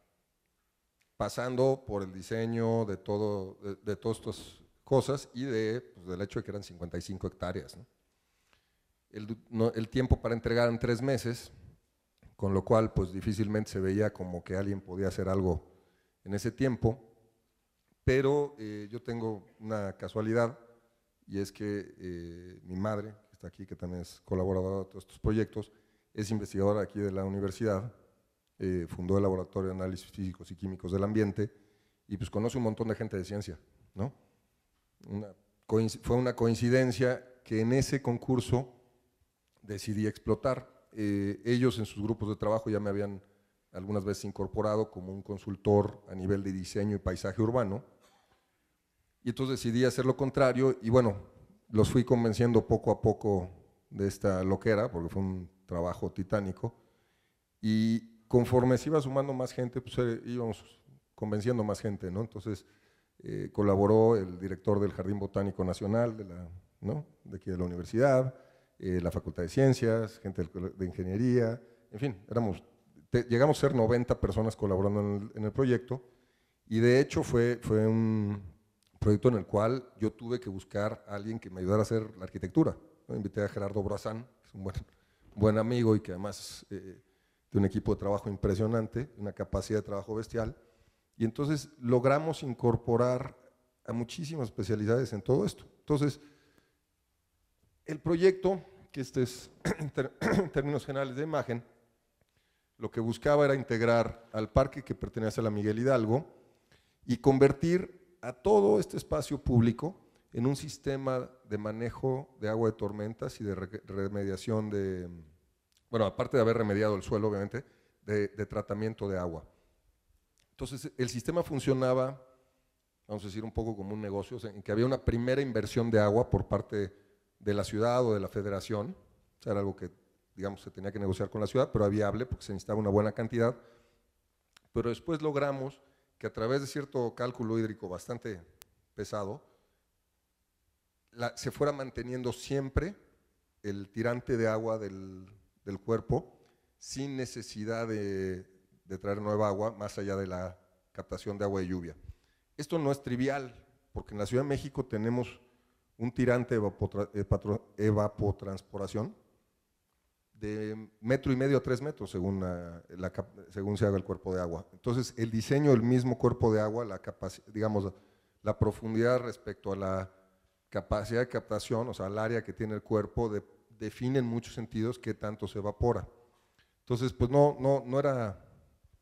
pasando por el diseño de, todo, de todos estos cosas y de, pues, del hecho de que eran 55 hectáreas. El, el, tiempo para entregar en tres meses, con lo cual pues difícilmente se veía como que alguien podía hacer algo en ese tiempo, pero eh, yo tengo una casualidad y es que eh, mi madre, que está aquí, que también es colaboradora de todos estos proyectos, es investigadora aquí de la universidad, eh, fundó el Laboratorio de Análisis Físicos y Químicos del Ambiente y pues conoce un montón de gente de ciencia, ¿no? fue una coincidencia que en ese concurso decidí explotar. Eh, ellos en sus grupos de trabajo ya me habían algunas veces incorporado como un consultor a nivel de diseño y paisaje urbano. Y entonces decidí hacer lo contrario y bueno, los fui convenciendo poco a poco de esta loquera, porque fue un trabajo titánico. Y conforme se iba sumando más gente, pues eh, íbamos convenciendo más gente, ¿no? Entonces eh, colaboró el director del Jardín Botánico Nacional de, la, aquí de la universidad, eh, la Facultad de Ciencias, gente de Ingeniería, en fin, éramos, llegamos a ser 90 personas colaborando en el, proyecto y de hecho fue, fue un proyecto en el cual yo tuve que buscar a alguien que me ayudara a hacer la arquitectura. Invité a Gerardo Brazán, que es un buen, buen amigo y que además eh, tiene un equipo de trabajo impresionante, una capacidad de trabajo bestial y entonces logramos incorporar a muchísimas especialidades en todo esto. Entonces, el proyecto, que este es [clears throat] [clears throat] en, términos generales de imagen, lo que buscaba era integrar al parque que pertenece a la Miguel Hidalgo y convertir a todo este espacio público en un sistema de manejo de agua de tormentas y de remediación de, mm, bueno, aparte de haber remediado el suelo, obviamente, de, de tratamiento de agua. Entonces, el sistema funcionaba, vamos a decir, un poco como un negocio, en que había una primera inversión de agua por parte de la ciudad o de la federación, o sea, era algo que, digamos, se tenía que negociar con la ciudad, pero viable porque se necesitaba una buena cantidad, pero después logramos que a través de cierto cálculo hídrico bastante pesado, se fuera manteniendo siempre el tirante de agua del cuerpo sin necesidad de de traer nueva agua más allá de la captación de agua de lluvia. Esto no es trivial, porque en la Ciudad de México tenemos un tirante de eh, evapotransporación de metro y medio a tres metros según, según se haga el cuerpo de agua. Entonces, el diseño del mismo cuerpo de agua, la digamos, la profundidad respecto a la capacidad de captación, o sea, el área que tiene el cuerpo, define en muchos sentidos qué tanto se evapora. Entonces, pues no, no, no era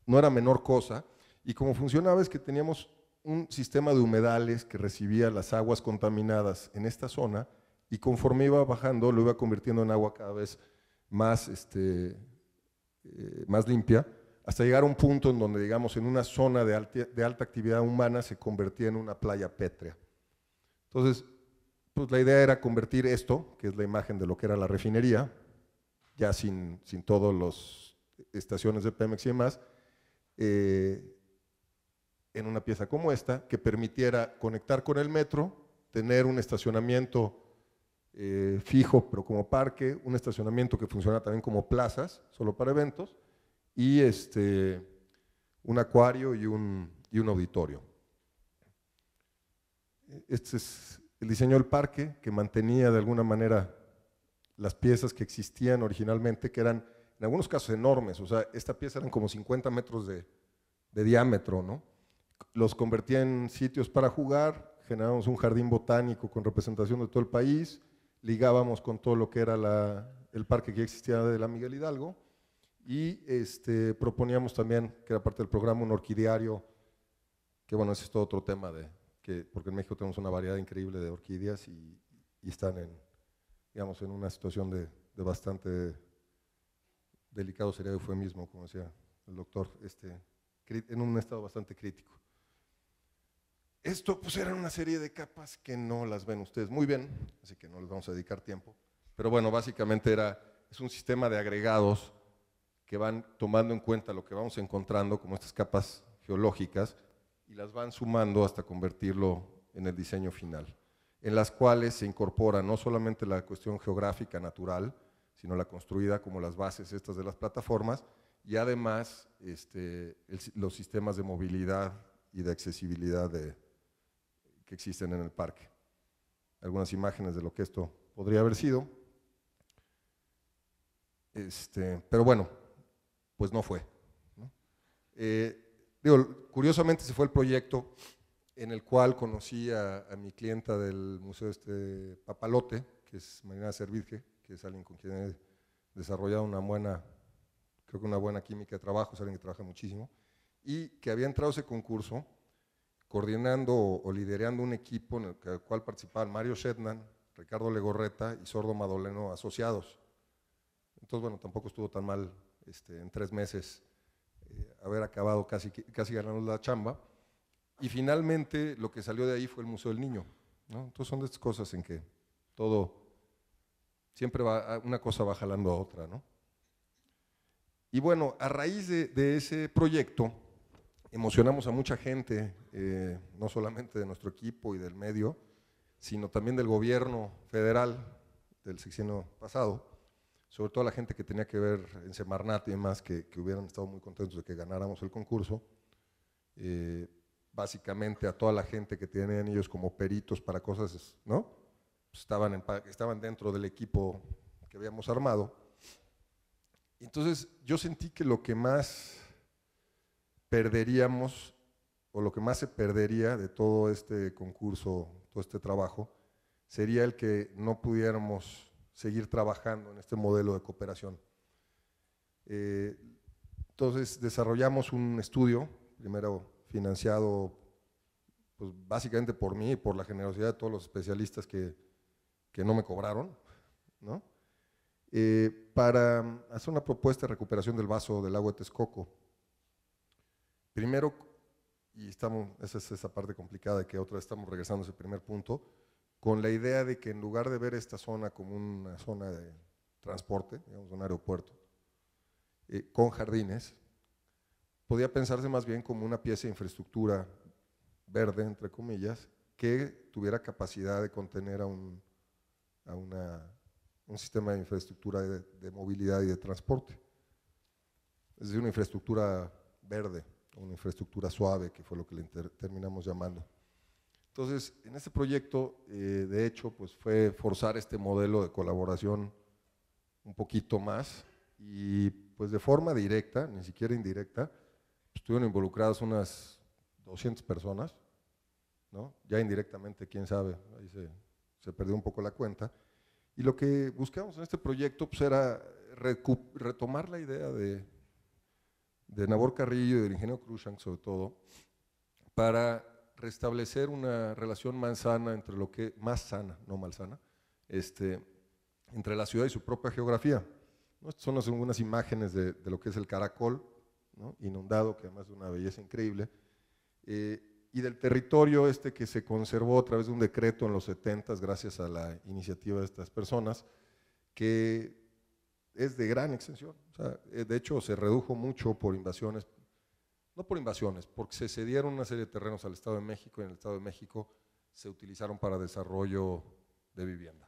no era menor cosa, y como funcionaba es que teníamos un sistema de humedales que recibía las aguas contaminadas en esta zona y conforme iba bajando lo iba convirtiendo en agua cada vez más, este, eh, más limpia, hasta llegar a un punto en donde, digamos, en una zona de alta, actividad humana se convertía en una playa pétrea. Entonces, pues la idea era convertir esto, que es la imagen de lo que era la refinería, ya sin, sin todas las estaciones de Pemex y demás, eh, en una pieza como esta que permitiera conectar con el metro, tener un estacionamiento eh, fijo, pero como parque, un estacionamiento que funciona también como plazas, solo para eventos, y este, un acuario y un, y un auditorio. Este es el diseño del parque que mantenía de alguna manera las piezas que existían originalmente, que eran en algunos casos enormes, o sea, esta pieza eran como 50 metros de, diámetro, ¿no? Los convertía en sitios para jugar, generábamos un jardín botánico con representación de todo el país, ligábamos con todo lo que era el parque que existía de la Miguel Hidalgo y este, proponíamos también, que era parte del programa, un orquidiario, que bueno, ese es todo otro tema, de que, porque en México tenemos una variedad increíble de orquídeas y, están en, digamos, en una situación de, de bastante delicado sería mismo, como decía el doctor, este, en un estado bastante crítico. Esto pues era una serie de capas que no las ven ustedes muy bien, así que no les vamos a dedicar tiempo, pero bueno, básicamente era, es un sistema de agregados que van tomando en cuenta lo que vamos encontrando, como estas capas geológicas, y las van sumando hasta convertirlo en el diseño final, en las cuales se incorpora no solamente la cuestión geográfica natural, sino la construida como las bases estas de las plataformas y además este, los sistemas de movilidad y de accesibilidad de, que existen en el parque. Algunas imágenes de lo que esto podría haber sido. Este, pero bueno, pues no fue. Eh, digo, curiosamente se fue el proyecto en el cual conocí a, mi clienta del Museo este Papalote, que es Marina Servidje que es alguien con quien he desarrollado una buena, creo que una buena química de trabajo, es alguien que trabaja muchísimo, y que había entrado ese concurso coordinando o liderando un equipo en el cual participaban Mario Shetman, Ricardo Legorreta y Sordo Madoleno asociados. Entonces, bueno, tampoco estuvo tan mal este, en tres meses eh, haber acabado casi, casi ganando la chamba. Y finalmente lo que salió de ahí fue el Museo del Niño. ¿no? Entonces son de estas cosas en que todo Siempre va, ah, una cosa va jalando a otra, ¿no? Y bueno, a raíz de, ese proyecto, emocionamos a mucha gente, eh, no solamente de nuestro equipo y del medio, sino también del gobierno federal del sexenio pasado, sobre todo la gente que tenía que ver en Semarnat y demás, que, hubieran estado muy contentos de que ganáramos el concurso. Eh, básicamente a toda la gente que tienen ellos como peritos para cosas, ¿no? estaban, estaban dentro del equipo que habíamos armado. Entonces yo sentí que lo que más perderíamos o lo que más se perdería de todo este concurso, todo este trabajo, sería el que no pudiéramos seguir trabajando en este modelo de cooperación. Eh, entonces desarrollamos un estudio, primero financiado pues, básicamente por mí y por la generosidad de todos los especialistas que, que no me cobraron, ¿no? Eh, para mm, hacer una propuesta de recuperación del vaso del agua de Texcoco. Primero, y estamos, esa es esa parte complicada que otra vez estamos regresando a ese primer punto, con la idea de que en lugar de ver esta zona como una zona de transporte, digamos un aeropuerto, eh, con jardines, podía pensarse más bien como una pieza de infraestructura verde, entre comillas, que tuviera capacidad de contener a un, a una, un sistema de infraestructura de, movilidad y de transporte. Es decir, una infraestructura verde, una infraestructura suave, que fue lo que le terminamos llamando. Entonces, en este proyecto, eh, de hecho, pues fue forzar este modelo de colaboración un poquito más y pues de forma directa, ni siquiera indirecta, pues, estuvieron involucradas unas 200 personas, ¿no? Ya indirectamente, quién sabe, ahí se, se perdió un poco la cuenta. Y lo que buscamos en este proyecto pues, era retomar la idea de, de Nabor Carrillo y del ingeniero Cruzan sobre todo, para restablecer una relación más sana entre lo que, más sana, no malsana, este, entre la ciudad y su propia geografía. ¿No? Estas son algunas imágenes de, lo que es el caracol, inundado, que además es una belleza increíble. Eh, y del territorio este que se conservó a través de un decreto en los 70 gracias a la iniciativa de estas personas, que es de gran extensión. Eh, de hecho, se redujo mucho por invasiones, no por invasiones, porque se cedieron una serie de terrenos al Estado de México y en el Estado de México se utilizaron para desarrollo de vivienda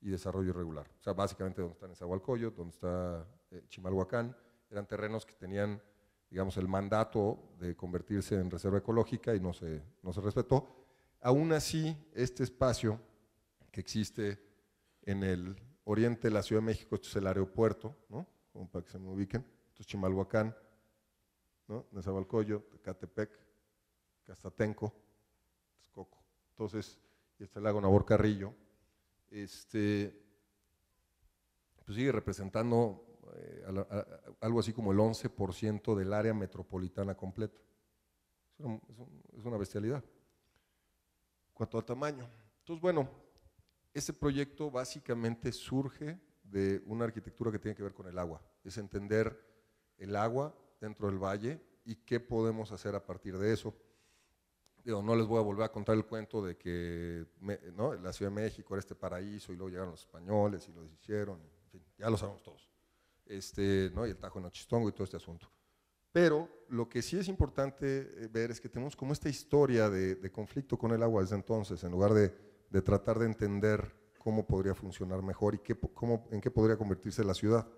y desarrollo irregular. O sea, básicamente donde está Nezahualcóyotl, donde está eh, Chimalhuacán, eran terrenos que tenían digamos, el mandato de convertirse en reserva ecológica y no se, se respetó. Aún así, este espacio que existe en el oriente de la Ciudad de México, esto es el aeropuerto, ¿no? para que se me ubiquen, esto Chimalhuacán, ¿no? Nezahualcóyotl, Castatenco, Entonces, este el lago Nabor Carrillo. Este, pues sigue representando eh, algo así como el 11% del área metropolitana completa. Es una, bestialidad. cuanto al tamaño. Entonces, bueno, este proyecto básicamente surge de una arquitectura que tiene que ver con el agua. Es entender el agua dentro del valle y qué podemos hacer a partir de eso. no les voy a volver a contar el cuento de que la Ciudad de México era este paraíso y luego llegaron los españoles y lo hicieron. En fin, ya lo sabemos todos. Este, ¿no? y el Tajo en Ochistongo y todo este asunto. Pero lo que sí es importante eh, ver es que tenemos como esta historia de, conflicto con el agua desde entonces, en lugar de, tratar de entender cómo podría funcionar mejor y qué, cómo, en qué podría convertirse la ciudad.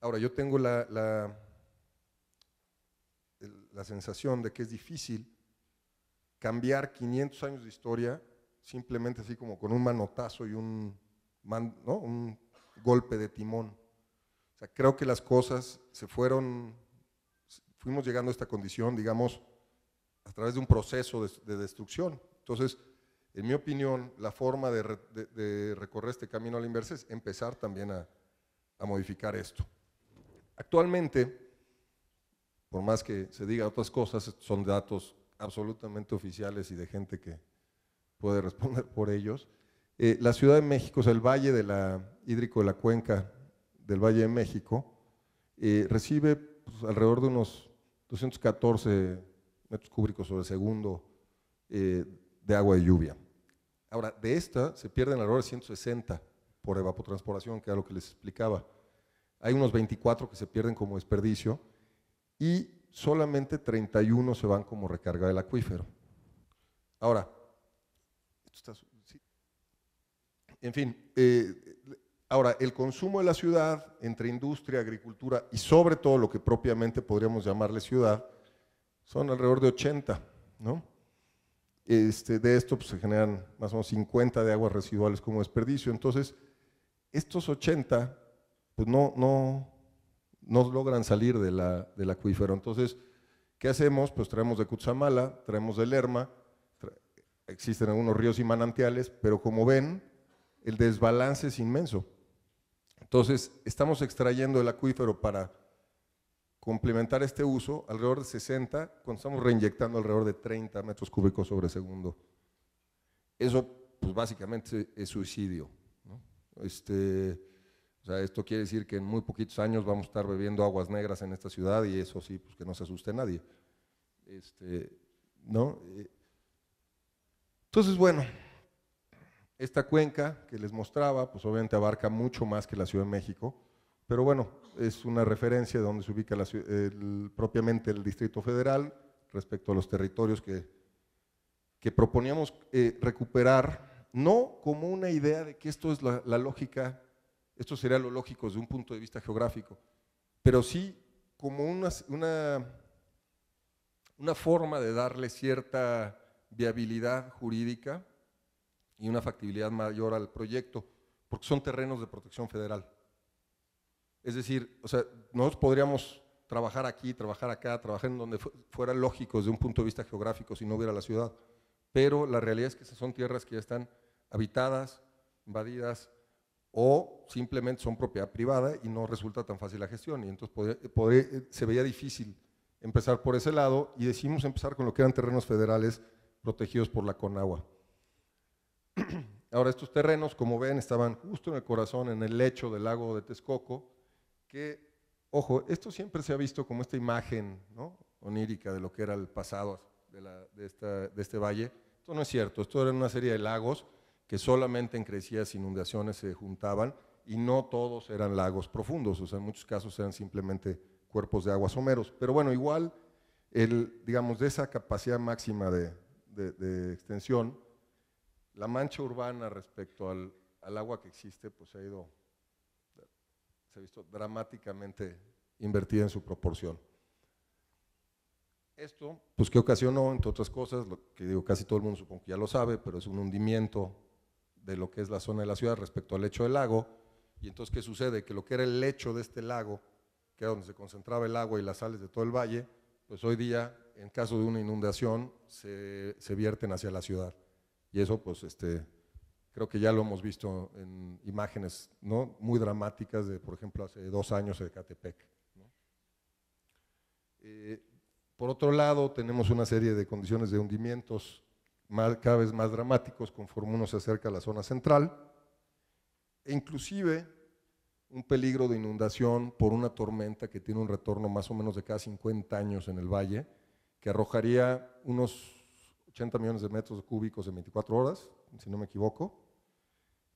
Ahora, yo tengo la, la, sensación de que es difícil cambiar 500 años de historia simplemente así como con un manotazo y un, ¿no? un golpe de timón creo que las cosas se fueron, fuimos llegando a esta condición, digamos, a través de un proceso de, destrucción. Entonces, en mi opinión, la forma de, recorrer este camino a la inversa es empezar también a, a modificar esto. Actualmente, por más que se diga otras cosas, son datos absolutamente oficiales y de gente que puede responder [laughs] por ellos. Eh, la Ciudad de México, o sea, el valle de la, hídrico de la cuenca del Valle de México, eh, recibe pues, alrededor de unos 214 metros cúbicos sobre segundo eh, de agua de lluvia. Ahora, de esta se pierden alrededor de 160 por evapotransporación, que era lo que les explicaba. Hay unos 24 que se pierden como desperdicio y solamente 31 se van como recarga del acuífero. Ahora, en fin, eh, Ahora, el consumo de la ciudad entre industria, agricultura y sobre todo lo que propiamente podríamos llamarle ciudad, son alrededor de 80, ¿no? Este, de esto pues, se generan más o menos 50 de aguas residuales como desperdicio. Entonces, estos 80 pues, no, logran salir de del acuífero. Entonces, ¿qué hacemos? Pues traemos de Cuzamala, traemos de Lerma, existen algunos ríos y manantiales, pero como ven, el desbalance es inmenso. Entonces, estamos extrayendo el acuífero para complementar este uso alrededor de 60, cuando estamos reinyectando alrededor de 30 metros cúbicos sobre segundo. Eso, pues básicamente es suicidio. Este, o sea, esto quiere decir que en muy poquitos años vamos a estar bebiendo aguas negras en esta ciudad y eso sí, pues que no se asuste nadie. Este, ¿no? Eh, entonces, bueno, esta cuenca que les mostraba, pues obviamente abarca mucho más que la Ciudad de México, pero bueno, es una referencia de donde se ubica propiamente el Distrito Federal respecto a los territorios que, que proponíamos eh, recuperar, no como una idea de que esto es la, lógica, esto sería lo lógico desde un punto de vista geográfico, pero sí como una, una forma de darle cierta viabilidad jurídica y una factibilidad mayor al proyecto, porque son terrenos de protección federal. Es decir, o sea, nosotros podríamos trabajar aquí, trabajar acá, trabajar en donde fuera lógico desde un punto de vista geográfico si no hubiera la ciudad, pero la realidad es que son tierras que ya están habitadas, invadidas o simplemente son propiedad privada y no resulta tan fácil la gestión y entonces eh, se veía difícil empezar por ese lado y decidimos empezar con lo que eran terrenos federales protegidos por la CONAGUA. [clears throat] Ahora, estos terrenos, como ven, estaban justo en el corazón, en el lecho del lago de Texcoco, que, ojo, esto siempre se ha visto como esta imagen onírica de lo que era el pasado de, este valle. Esto no es cierto, esto era una serie de lagos que solamente en crecidas inundaciones se juntaban y no todos eran lagos profundos, o sea, en muchos casos eran simplemente cuerpos de aguas someros. Pero bueno, igual, el, digamos, de esa capacidad máxima de extensión, la mancha urbana respecto al, agua que existe, pues se ha ido, se ha visto dramáticamente invertida en su proporción. Esto, pues que ocasionó, entre otras cosas, lo que digo, casi todo el mundo supongo que ya lo sabe, pero es un hundimiento de lo que es la zona de la ciudad respecto al lecho del lago. Y entonces, ¿qué sucede? Que lo que era el lecho de este lago, que era donde se concentraba el agua y las sales de todo el valle, pues hoy día, en caso de una inundación, se vierten hacia la ciudad. Y eso, pues, este, creo que ya lo hemos visto en imágenes ¿no? muy dramáticas de, por ejemplo, hace dos años en Catepec. Eh, por otro lado, tenemos una serie de condiciones de hundimientos cada vez más dramáticos conforme uno se acerca a la zona central, e inclusive un peligro de inundación por una tormenta que tiene un retorno más o menos de cada 50 años en el valle, que arrojaría unos 80 millones de metros cúbicos en 24 horas, si no me equivoco.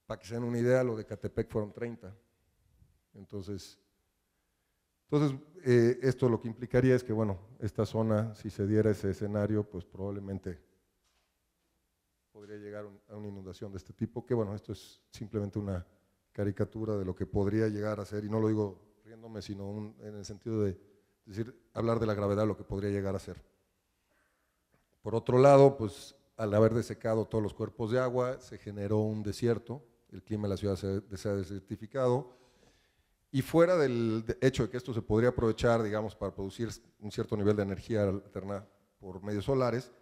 Para que se den una idea, lo de Catepec fueron 30. Entonces, entonces eh, esto lo que implicaría es que, bueno, esta zona, si se diera ese escenario, pues probablemente podría llegar a una inundación de este tipo, que bueno, esto es simplemente una caricatura de lo que podría llegar a ser, y no lo digo riéndome, sino en el sentido de decir, hablar de la gravedad de lo que podría llegar a ser. Por otro lado, pues al haber desecado todos los cuerpos de agua, se generó un desierto, el clima de la ciudad se, ha desertificado, y fuera del hecho de que esto se podría aprovechar, digamos, para producir un cierto nivel de energía alternada por medios solares,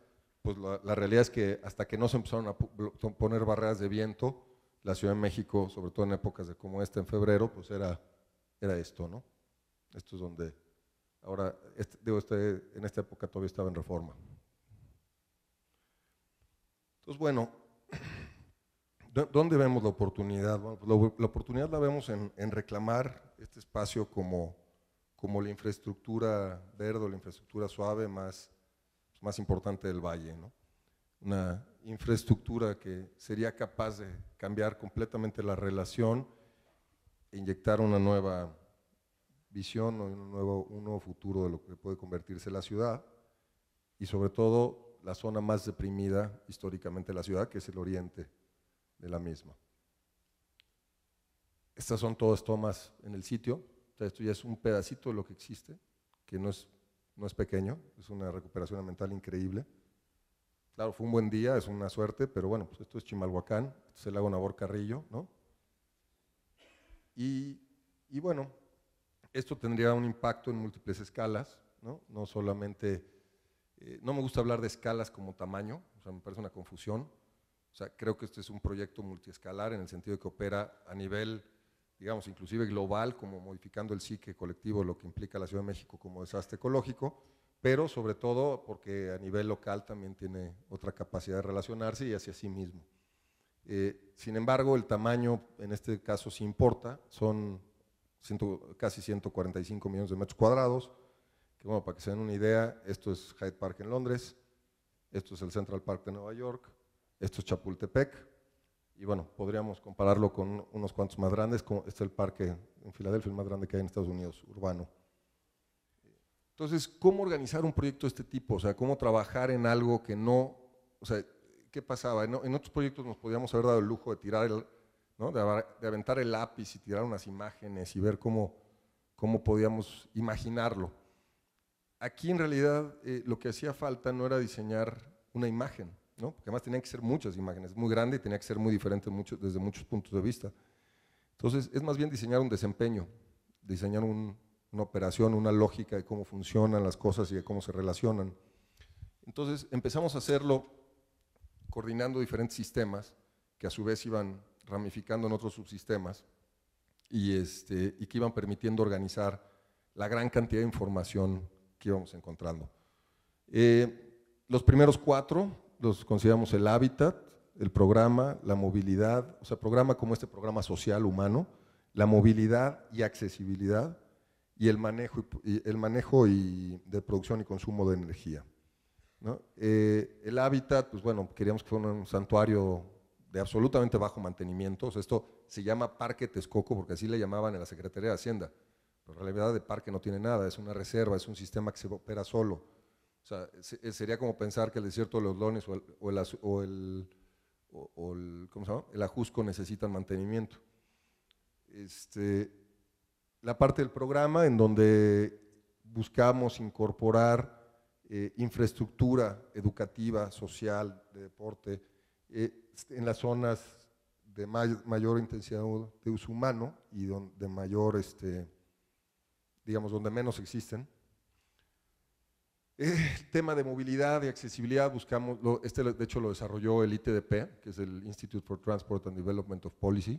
pues la, realidad es que hasta que no se empezaron a poner barreras de viento, la Ciudad de México, sobre todo en épocas como esta en febrero, pues era, era esto, ¿no? Esto es donde ahora, este, este, en esta época todavía estaba en reforma. Entonces, pues bueno, [clears throat] ¿dónde vemos la oportunidad? Pues la, oportunidad la vemos en, reclamar este espacio como, como la infraestructura verde o la infraestructura suave más, más importante del valle, ¿no? Una infraestructura que sería capaz de cambiar completamente la relación e inyectar una nueva visión, un nuevo, un nuevo futuro de lo que puede convertirse la ciudad y sobre todo la zona más deprimida históricamente de la ciudad, que es el oriente de la misma. Estas son todas tomas en el sitio. esto ya es un pedacito de lo que existe, que no es, no es pequeño, es una recuperación mental increíble. Claro, fue un buen día, es una suerte, pero bueno, pues esto es Chimalhuacán, esto es el lago Nabor Carrillo, ¿no? Y, y bueno, esto tendría un impacto en múltiples escalas, ¿no? No solamente eh, no me gusta hablar de escalas como tamaño, me parece una confusión. O sea, creo que este es un proyecto multiescalar en el sentido de que opera a nivel, digamos, inclusive global, como modificando el psique colectivo, lo que implica la Ciudad de México como desastre ecológico, pero sobre todo porque a nivel local también tiene otra capacidad de relacionarse y hacia sí mismo. Eh, sin embargo, el tamaño en este caso sí importa, son casi 145 millones de metros cuadrados, que bueno, para que se den una idea, esto es Hyde Park en Londres, esto es el Central Park de Nueva York, esto es Chapultepec, y bueno, podríamos compararlo con unos cuantos más grandes, como este es el parque en Filadelfia, el más grande que hay en Estados Unidos, urbano. Entonces, ¿cómo organizar un proyecto de este tipo? O sea, ¿cómo trabajar en algo que no, o sea, ¿qué pasaba? En, otros proyectos nos podíamos haber dado el lujo de tirar el, ¿no? de, aventar el lápiz y tirar unas imágenes y ver cómo, cómo podíamos imaginarlo aquí en realidad eh, lo que hacía falta no era diseñar una imagen, porque además tenían que ser muchas imágenes, muy grande y tenía que ser muy diferente desde muchos puntos de vista. Entonces, es más bien diseñar un desempeño, diseñar una operación, una lógica de cómo funcionan las cosas y de cómo se relacionan. Entonces, empezamos a hacerlo coordinando diferentes sistemas que a su vez iban ramificando en otros subsistemas y, este, y que iban permitiendo organizar la gran cantidad de información que íbamos encontrando. Eh, los primeros cuatro los consideramos el hábitat, el programa, la movilidad, o sea, programa como este programa social humano, la movilidad y accesibilidad y el manejo, y, el manejo y, de producción y consumo de energía. Eh, el hábitat, pues bueno, queríamos que fuera un santuario de absolutamente bajo mantenimiento, o sea, esto se llama Parque Texcoco porque así le llamaban en la Secretaría de Hacienda en realidad de parque no tiene nada, es una reserva, es un sistema que se opera solo. O sea, eh, sería como pensar que el desierto de los dones o el, o Ajusco necesitan mantenimiento. Este, la parte del programa en donde buscamos incorporar eh, infraestructura educativa, social, de deporte, eh, en las zonas de mayor intensidad de uso humano y de mayor este, digamos, donde menos existen. El eh, tema de movilidad y accesibilidad buscamos, este de hecho lo desarrolló el ITDP, que es el Institute for Transport and Development of Policy.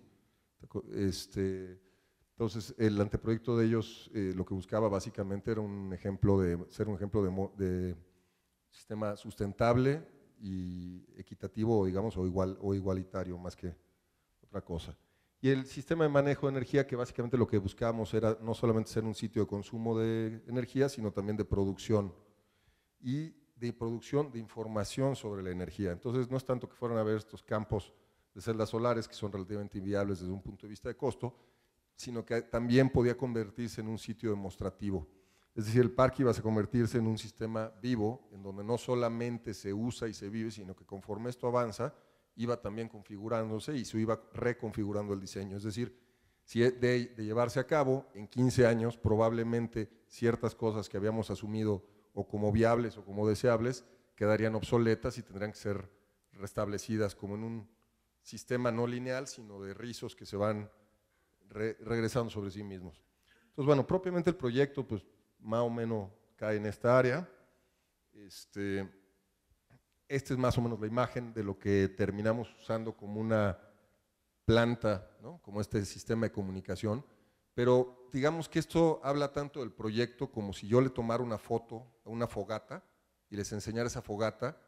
Este, entonces, el anteproyecto de ellos eh, lo que buscaba básicamente era un ejemplo de, ser un ejemplo de, de sistema sustentable y equitativo, digamos, o, igual, o igualitario, más que otra cosa. Y el sistema de manejo de energía, que básicamente lo que buscábamos era no solamente ser un sitio de consumo de energía, sino también de producción. Y de producción de información sobre la energía. Entonces, no es tanto que fueran a ver estos campos de celdas solares, que son relativamente inviables desde un punto de vista de costo, sino que también podía convertirse en un sitio demostrativo. Es decir, el parque iba a convertirse en un sistema vivo, en donde no solamente se usa y se vive, sino que conforme esto avanza, iba también configurándose y se iba reconfigurando el diseño. Es decir, si de, llevarse a cabo en 15 años, probablemente ciertas cosas que habíamos asumido o como viables o como deseables quedarían obsoletas y tendrían que ser restablecidas como en un sistema no lineal, sino de rizos que se van regresando sobre sí mismos. Entonces, bueno, propiamente el proyecto, pues más o menos cae en esta área. Este, esta es más o menos la imagen de lo que terminamos usando como una planta, como este sistema de comunicación. Pero digamos que esto habla tanto del proyecto como si yo le tomara una foto a una fogata y les enseñara esa fogata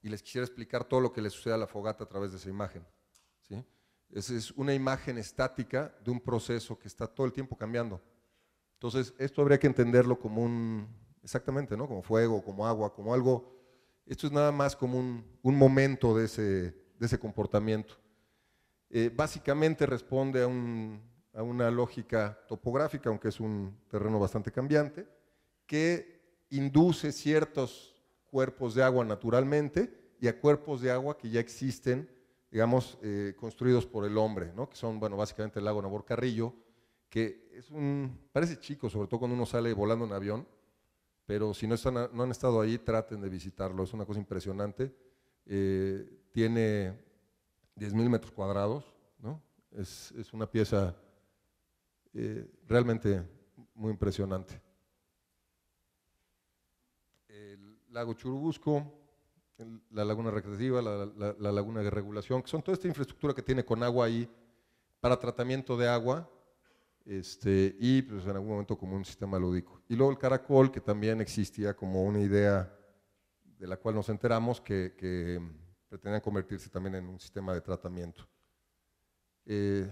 y les quisiera explicar todo lo que le sucede a la fogata a través de esa imagen. ¿sí? Es, una imagen estática de un proceso que está todo el tiempo cambiando. Entonces, esto habría que entenderlo como un, exactamente, ¿no? como fuego, como agua, como algo esto es nada más como un, momento de ese, comportamiento. Eh, básicamente responde a, una lógica topográfica, aunque es un terreno bastante cambiante, que induce ciertos cuerpos de agua naturalmente y a cuerpos de agua que ya existen, digamos, eh, construidos por el hombre, que son, bueno, básicamente el lago Nabor Carrillo, que es un, parece chico, sobre todo cuando uno sale volando en avión, pero si no, han estado ahí, traten de visitarlo, es una cosa impresionante. Eh, tiene 10.000 metros cuadrados, ¿no? es, una pieza eh, realmente muy impresionante. El lago Churubusco, la laguna recreativa, la, la laguna de regulación, que son toda esta infraestructura que tiene con agua ahí para tratamiento de agua, este, y pues, en algún momento como un sistema lúdico. Y luego el caracol, que también existía como una idea de la cual nos enteramos que, que pretendían convertirse también en un sistema de tratamiento. Eh,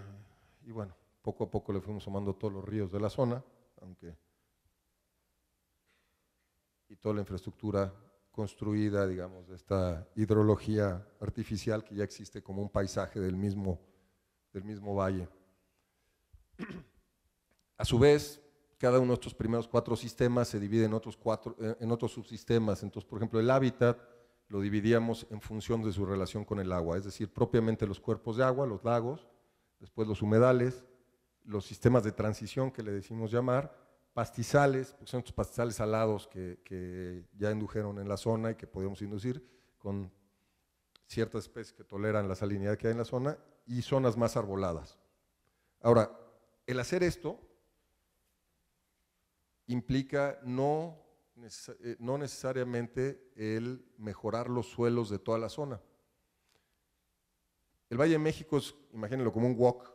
y bueno, poco a poco le fuimos sumando todos los ríos de la zona, aunque y toda la infraestructura construida, digamos, de esta hidrología artificial que ya existe como un paisaje del mismo, del mismo valle. A su vez, cada uno de estos primeros cuatro sistemas se divide en otros, cuatro, eh, en otros subsistemas. Entonces, por ejemplo, el hábitat lo dividíamos en función de su relación con el agua, es decir, propiamente los cuerpos de agua, los lagos, después los humedales, los sistemas de transición que le decimos llamar, pastizales, son estos pastizales salados que, que ya indujeron en la zona y que podemos inducir con ciertas especies que toleran la salinidad que hay en la zona, y zonas más arboladas. Ahora, el hacer esto implica no, eh, no necesariamente el mejorar los suelos de toda la zona. El Valle de México es, imagínenlo, como un wok,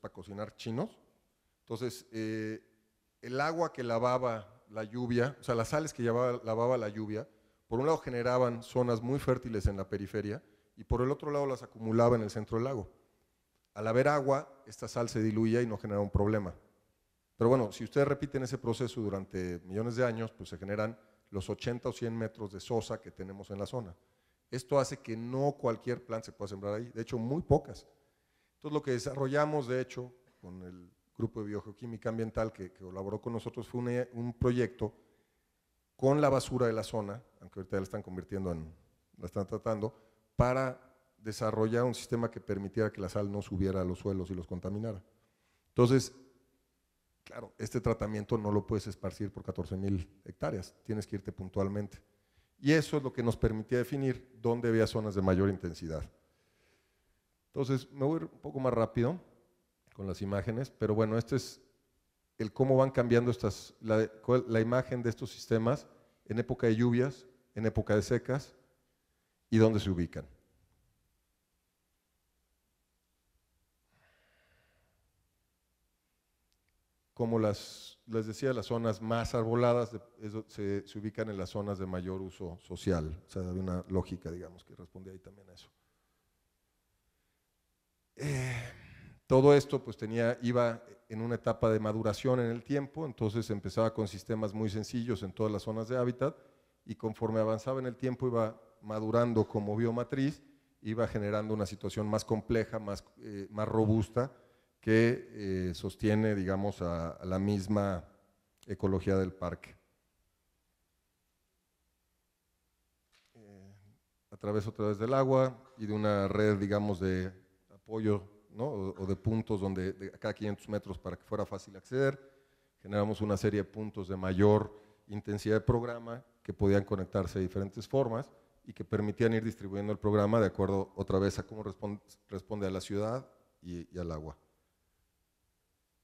para cocinar chinos. Entonces, eh, el agua que lavaba la lluvia, o sea, las sales que lavaba la lluvia, por un lado generaban zonas muy fértiles en la periferia y por el otro lado las acumulaba en el centro del lago. Al haber agua, esta sal se diluía y no generaba un problema. Pero bueno, si ustedes repiten ese proceso durante millones de años, pues se generan los 80 o 100 metros de sosa que tenemos en la zona. Esto hace que no cualquier planta se pueda sembrar ahí, de hecho muy pocas. Entonces lo que desarrollamos, de hecho, con el grupo de biogeoquímica ambiental que, colaboró con nosotros fue un, proyecto con la basura de la zona, aunque ahorita la están convirtiendo en, la están tratando, para desarrollar un sistema que permitiera que la sal no subiera a los suelos y los contaminara. Entonces, Claro, este tratamiento no lo puedes esparcir por 14.000 hectáreas, tienes que irte puntualmente. Y eso es lo que nos permitía definir dónde había zonas de mayor intensidad. Entonces, me voy un poco más rápido con las imágenes, pero bueno, este es el cómo van cambiando estas, la, la imagen de estos sistemas en época de lluvias, en época de secas y dónde se ubican. como las, les decía, las zonas más arboladas se, ubican en las zonas de mayor uso social. O sea, hay una lógica, digamos, que respondía ahí también a eso. Eh, todo esto pues tenía, iba en una etapa de maduración en el tiempo, entonces empezaba con sistemas muy sencillos en todas las zonas de hábitat y conforme avanzaba en el tiempo iba madurando como biomatriz, iba generando una situación más compleja, más, eh, más robusta, que eh, sostiene, digamos, a, la misma ecología del parque. Eh, a través otra vez del agua y de una red, digamos, de apoyo o, de puntos donde de cada 500 metros para que fuera fácil acceder. Generamos una serie de puntos de mayor intensidad de programa que podían conectarse de diferentes formas y que permitían ir distribuyendo el programa de acuerdo otra vez a cómo responde, responde a la ciudad y al agua.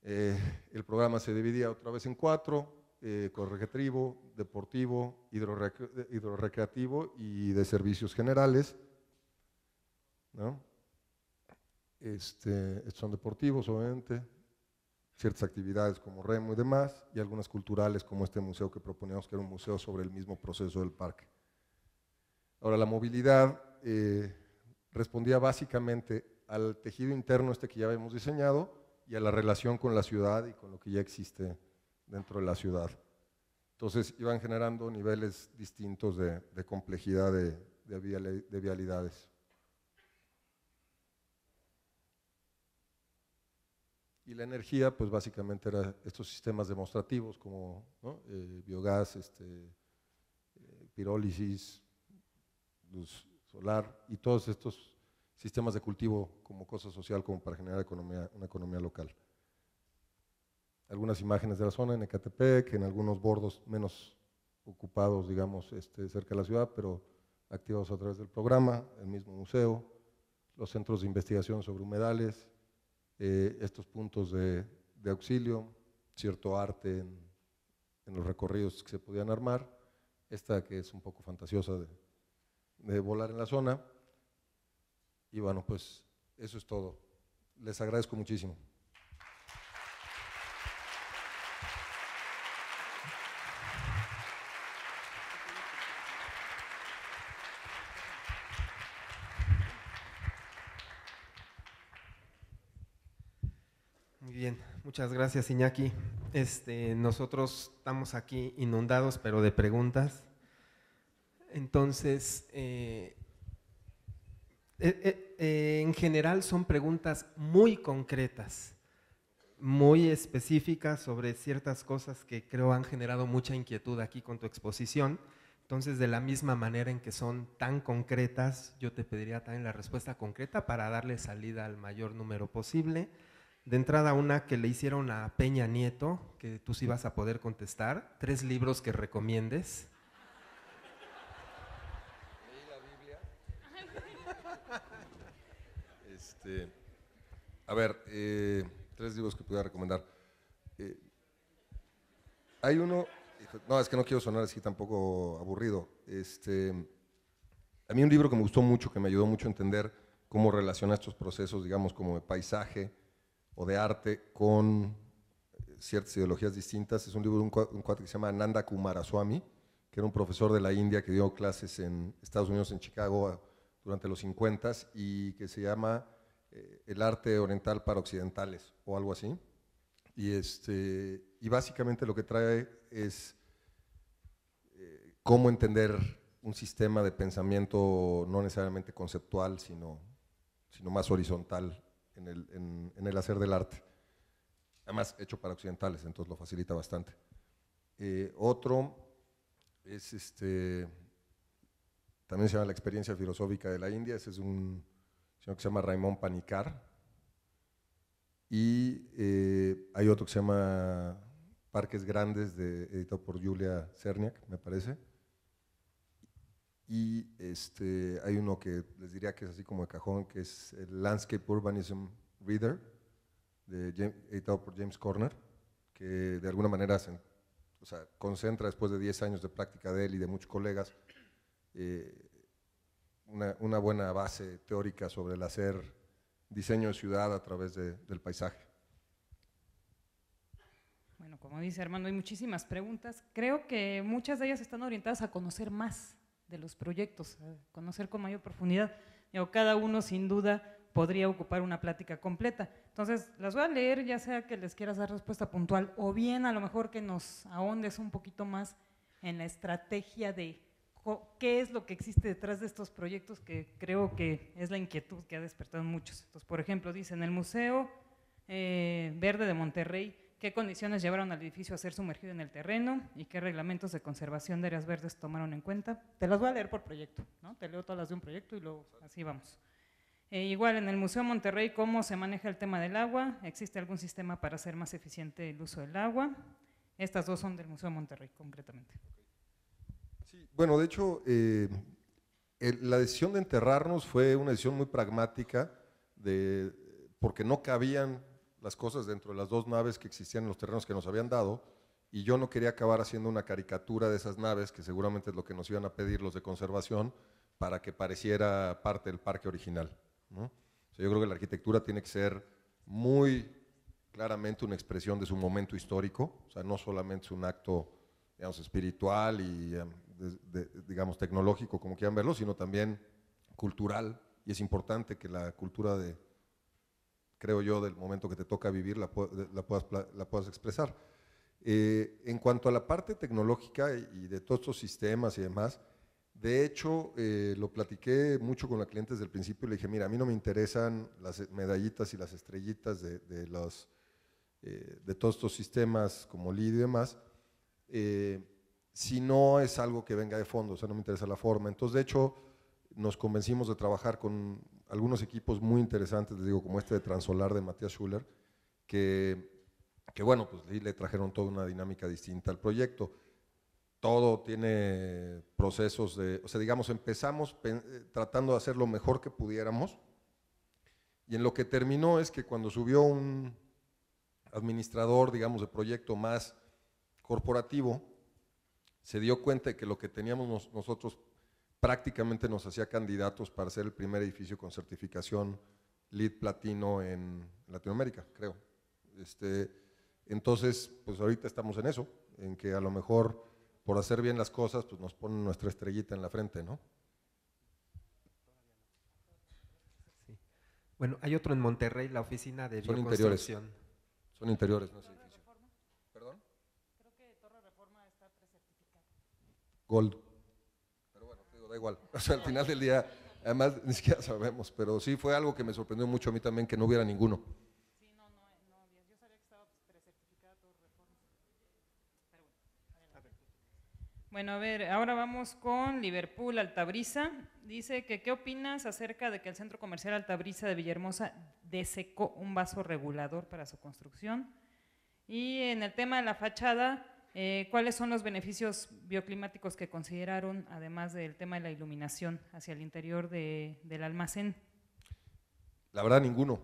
Eh, el programa se dividía otra vez en cuatro, eh, deportivo, hidro-recreativo y de servicios generales. ¿no? Este, son deportivos, obviamente, ciertas actividades como remo y demás, y algunas culturales como este museo que proponíamos, que era un museo sobre el mismo proceso del parque. Ahora, la movilidad eh, respondía básicamente al tejido interno este que ya habíamos diseñado, y a la relación con la ciudad y con lo que ya existe dentro de la ciudad. Entonces iban generando niveles distintos de, complejidad de, vialidades. Y la energía, pues básicamente eran estos sistemas demostrativos como eh, biogás, este, eh, pirólisis, luz solar y todos estos sistemas de cultivo como cosa social, como para generar economía, una economía local. Algunas imágenes de la zona en Ecatepec, en algunos bordos menos ocupados, digamos, este, cerca de la ciudad, pero activados a través del programa, el mismo museo, los centros de investigación sobre humedales, eh, estos puntos de, de, auxilio, cierto arte en, en, los recorridos que se podían armar, esta que es un poco fantasiosa de volar en la zona, y bueno, pues eso es todo. Les agradezco muchísimo. Muy bien, muchas gracias Iñaki. Este, nosotros estamos aquí inundados pero de preguntas. Entonces, eh, eh, eh, eh, en general son preguntas muy concretas, muy específicas sobre ciertas cosas que creo han generado mucha inquietud aquí con tu exposición. Entonces, de la misma manera en que son tan concretas, yo te pediría también la respuesta concreta para darle salida al mayor número posible. De entrada, una que le hicieron a Peña Nieto, que tú sí vas a poder contestar, tres libros que recomiendes. Este, a ver, eh, tres libros que pudiera recomendar. Eh, hay uno, no, es que no quiero sonar así tampoco aburrido. Este, a mí un libro que me gustó mucho, que me ayudó mucho a entender cómo relaciona estos procesos, digamos, como de paisaje o de arte con ciertas ideologías distintas, es un libro de un, un que se llama Nanda Kumaraswamy, que era un profesor de la India que dio clases en Estados Unidos, en Chicago, durante los 50 y que se llama eh, el arte oriental para occidentales o algo así. Y, este, y básicamente lo que trae es eh, cómo entender un sistema de pensamiento no necesariamente conceptual, sino, sino más horizontal en el, en, el hacer del arte. Además, hecho para occidentales, entonces lo facilita bastante. Eh, otro es este, también se llama La experiencia filosófica de la India, ese es un, que se llama Raimón Panicar. Y eh, hay otro que se llama Parques Grandes, editado por Julia Cerniak, me parece. Y este, hay uno que les diría que es así como de cajón, que es Landscape Urbanism Reader, editado por James Corner, que de alguna manera concentra después de 10 años de práctica de él y de muchos colegas eh, una, buena base teórica sobre el hacer diseño de ciudad a través del paisaje. Bueno, como dice Armando, hay muchísimas preguntas. Creo que muchas de ellas están orientadas a conocer más de los proyectos, a conocer con mayor profundidad. cada uno sin duda podría ocupar una plática completa. Entonces, las voy a leer, ya sea que les quieras dar respuesta puntual o bien a lo mejor que nos ahondes un poquito más en la estrategia de qué es lo que existe detrás de estos proyectos que creo que es la inquietud que ha despertado muchos. Entonces, por ejemplo, dice en el Museo eh, Verde de Monterrey, qué condiciones llevaron al edificio a ser sumergido en el terreno y qué reglamentos de conservación de áreas verdes tomaron en cuenta. Te las voy a leer por proyecto, ¿no? Te leo todas las de un proyecto y luego así vamos. Eh, igual en el Museo Monterrey, cómo se maneja el tema del agua, existe algún sistema para hacer más eficiente el uso del agua. Estas dos son del Museo Monterrey, concretamente bueno, de hecho, eh, la decisión de enterrarnos fue una decisión muy pragmática, de, porque no cabían las cosas dentro de las dos naves que existían en los terrenos que nos habían dado, y yo no quería acabar haciendo una caricatura de esas naves, que seguramente es lo que nos iban a pedir los de conservación, para que pareciera parte del parque original. yo creo que la arquitectura tiene que ser muy claramente una expresión de su momento histórico, o sea, no solamente es un acto digamos, espiritual y em, digamos, tecnológico, como quieran verlo, sino también cultural. Y es importante que la cultura de, creo yo, del momento que te toca vivir, la, la, puedas, expresar. Eh, en cuanto a la parte tecnológica y de todos estos sistemas y demás, de hecho, eh, lo platiqué mucho con la cliente desde el principio y le dije, mira, a mí no me interesan las medallitas y las estrellitas de, los, eh, de todos estos sistemas como LID y demás si no es algo que venga de fondo, o sea, no me interesa la forma. Entonces, de hecho, nos convencimos de trabajar con algunos equipos muy interesantes, les digo, como este de Transolar de Matías Schuller, que, que bueno, pues le trajeron toda una dinámica distinta al proyecto. Todo tiene procesos de, o sea, digamos, empezamos eh, tratando de hacer lo mejor que pudiéramos y en lo que terminó es que cuando subió un administrador, digamos, de proyecto más corporativo, se dio cuenta de que lo que teníamos nosotros prácticamente nos hacía candidatos para ser el primer edificio con certificación LEED platino en Latinoamérica, creo. Este, entonces, pues ahorita estamos en eso, en que a lo mejor por hacer bien las cosas, pues nos ponen nuestra estrellita en la frente, ¿no? Bueno, hay otro en Monterrey, la oficina de Son Son interiores, no sé. Gold. Pero bueno, digo, da igual. [laughs] O sea, al final del día, además ni siquiera sabemos, pero sí fue algo que me sorprendió mucho a mí también que no hubiera ninguno. Bueno, a ver, ahora vamos con Liverpool, Altabrisa. Dice que qué opinas acerca de que el centro comercial Altabrisa de Villahermosa desecó un vaso regulador para su construcción. Y en el tema de la fachada, eh, ¿Cuáles son los beneficios bioclimáticos que consideraron, además del tema de la iluminación hacia el interior del almacén? La verdad, ninguno.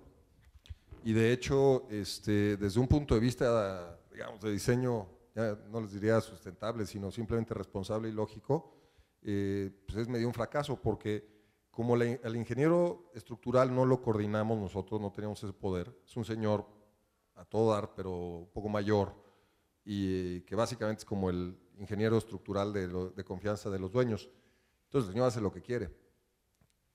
Y de hecho, este, desde un punto de vista, digamos, de diseño, ya no les diría sustentable, sino simplemente responsable y lógico, eh, pues es medio un fracaso, porque como el ingeniero estructural no lo coordinamos nosotros, no teníamos ese poder, es un señor a todo dar, pero un poco mayor, y que básicamente es como el ingeniero estructural de, confianza de los dueños. Entonces el señor hace lo que quiere.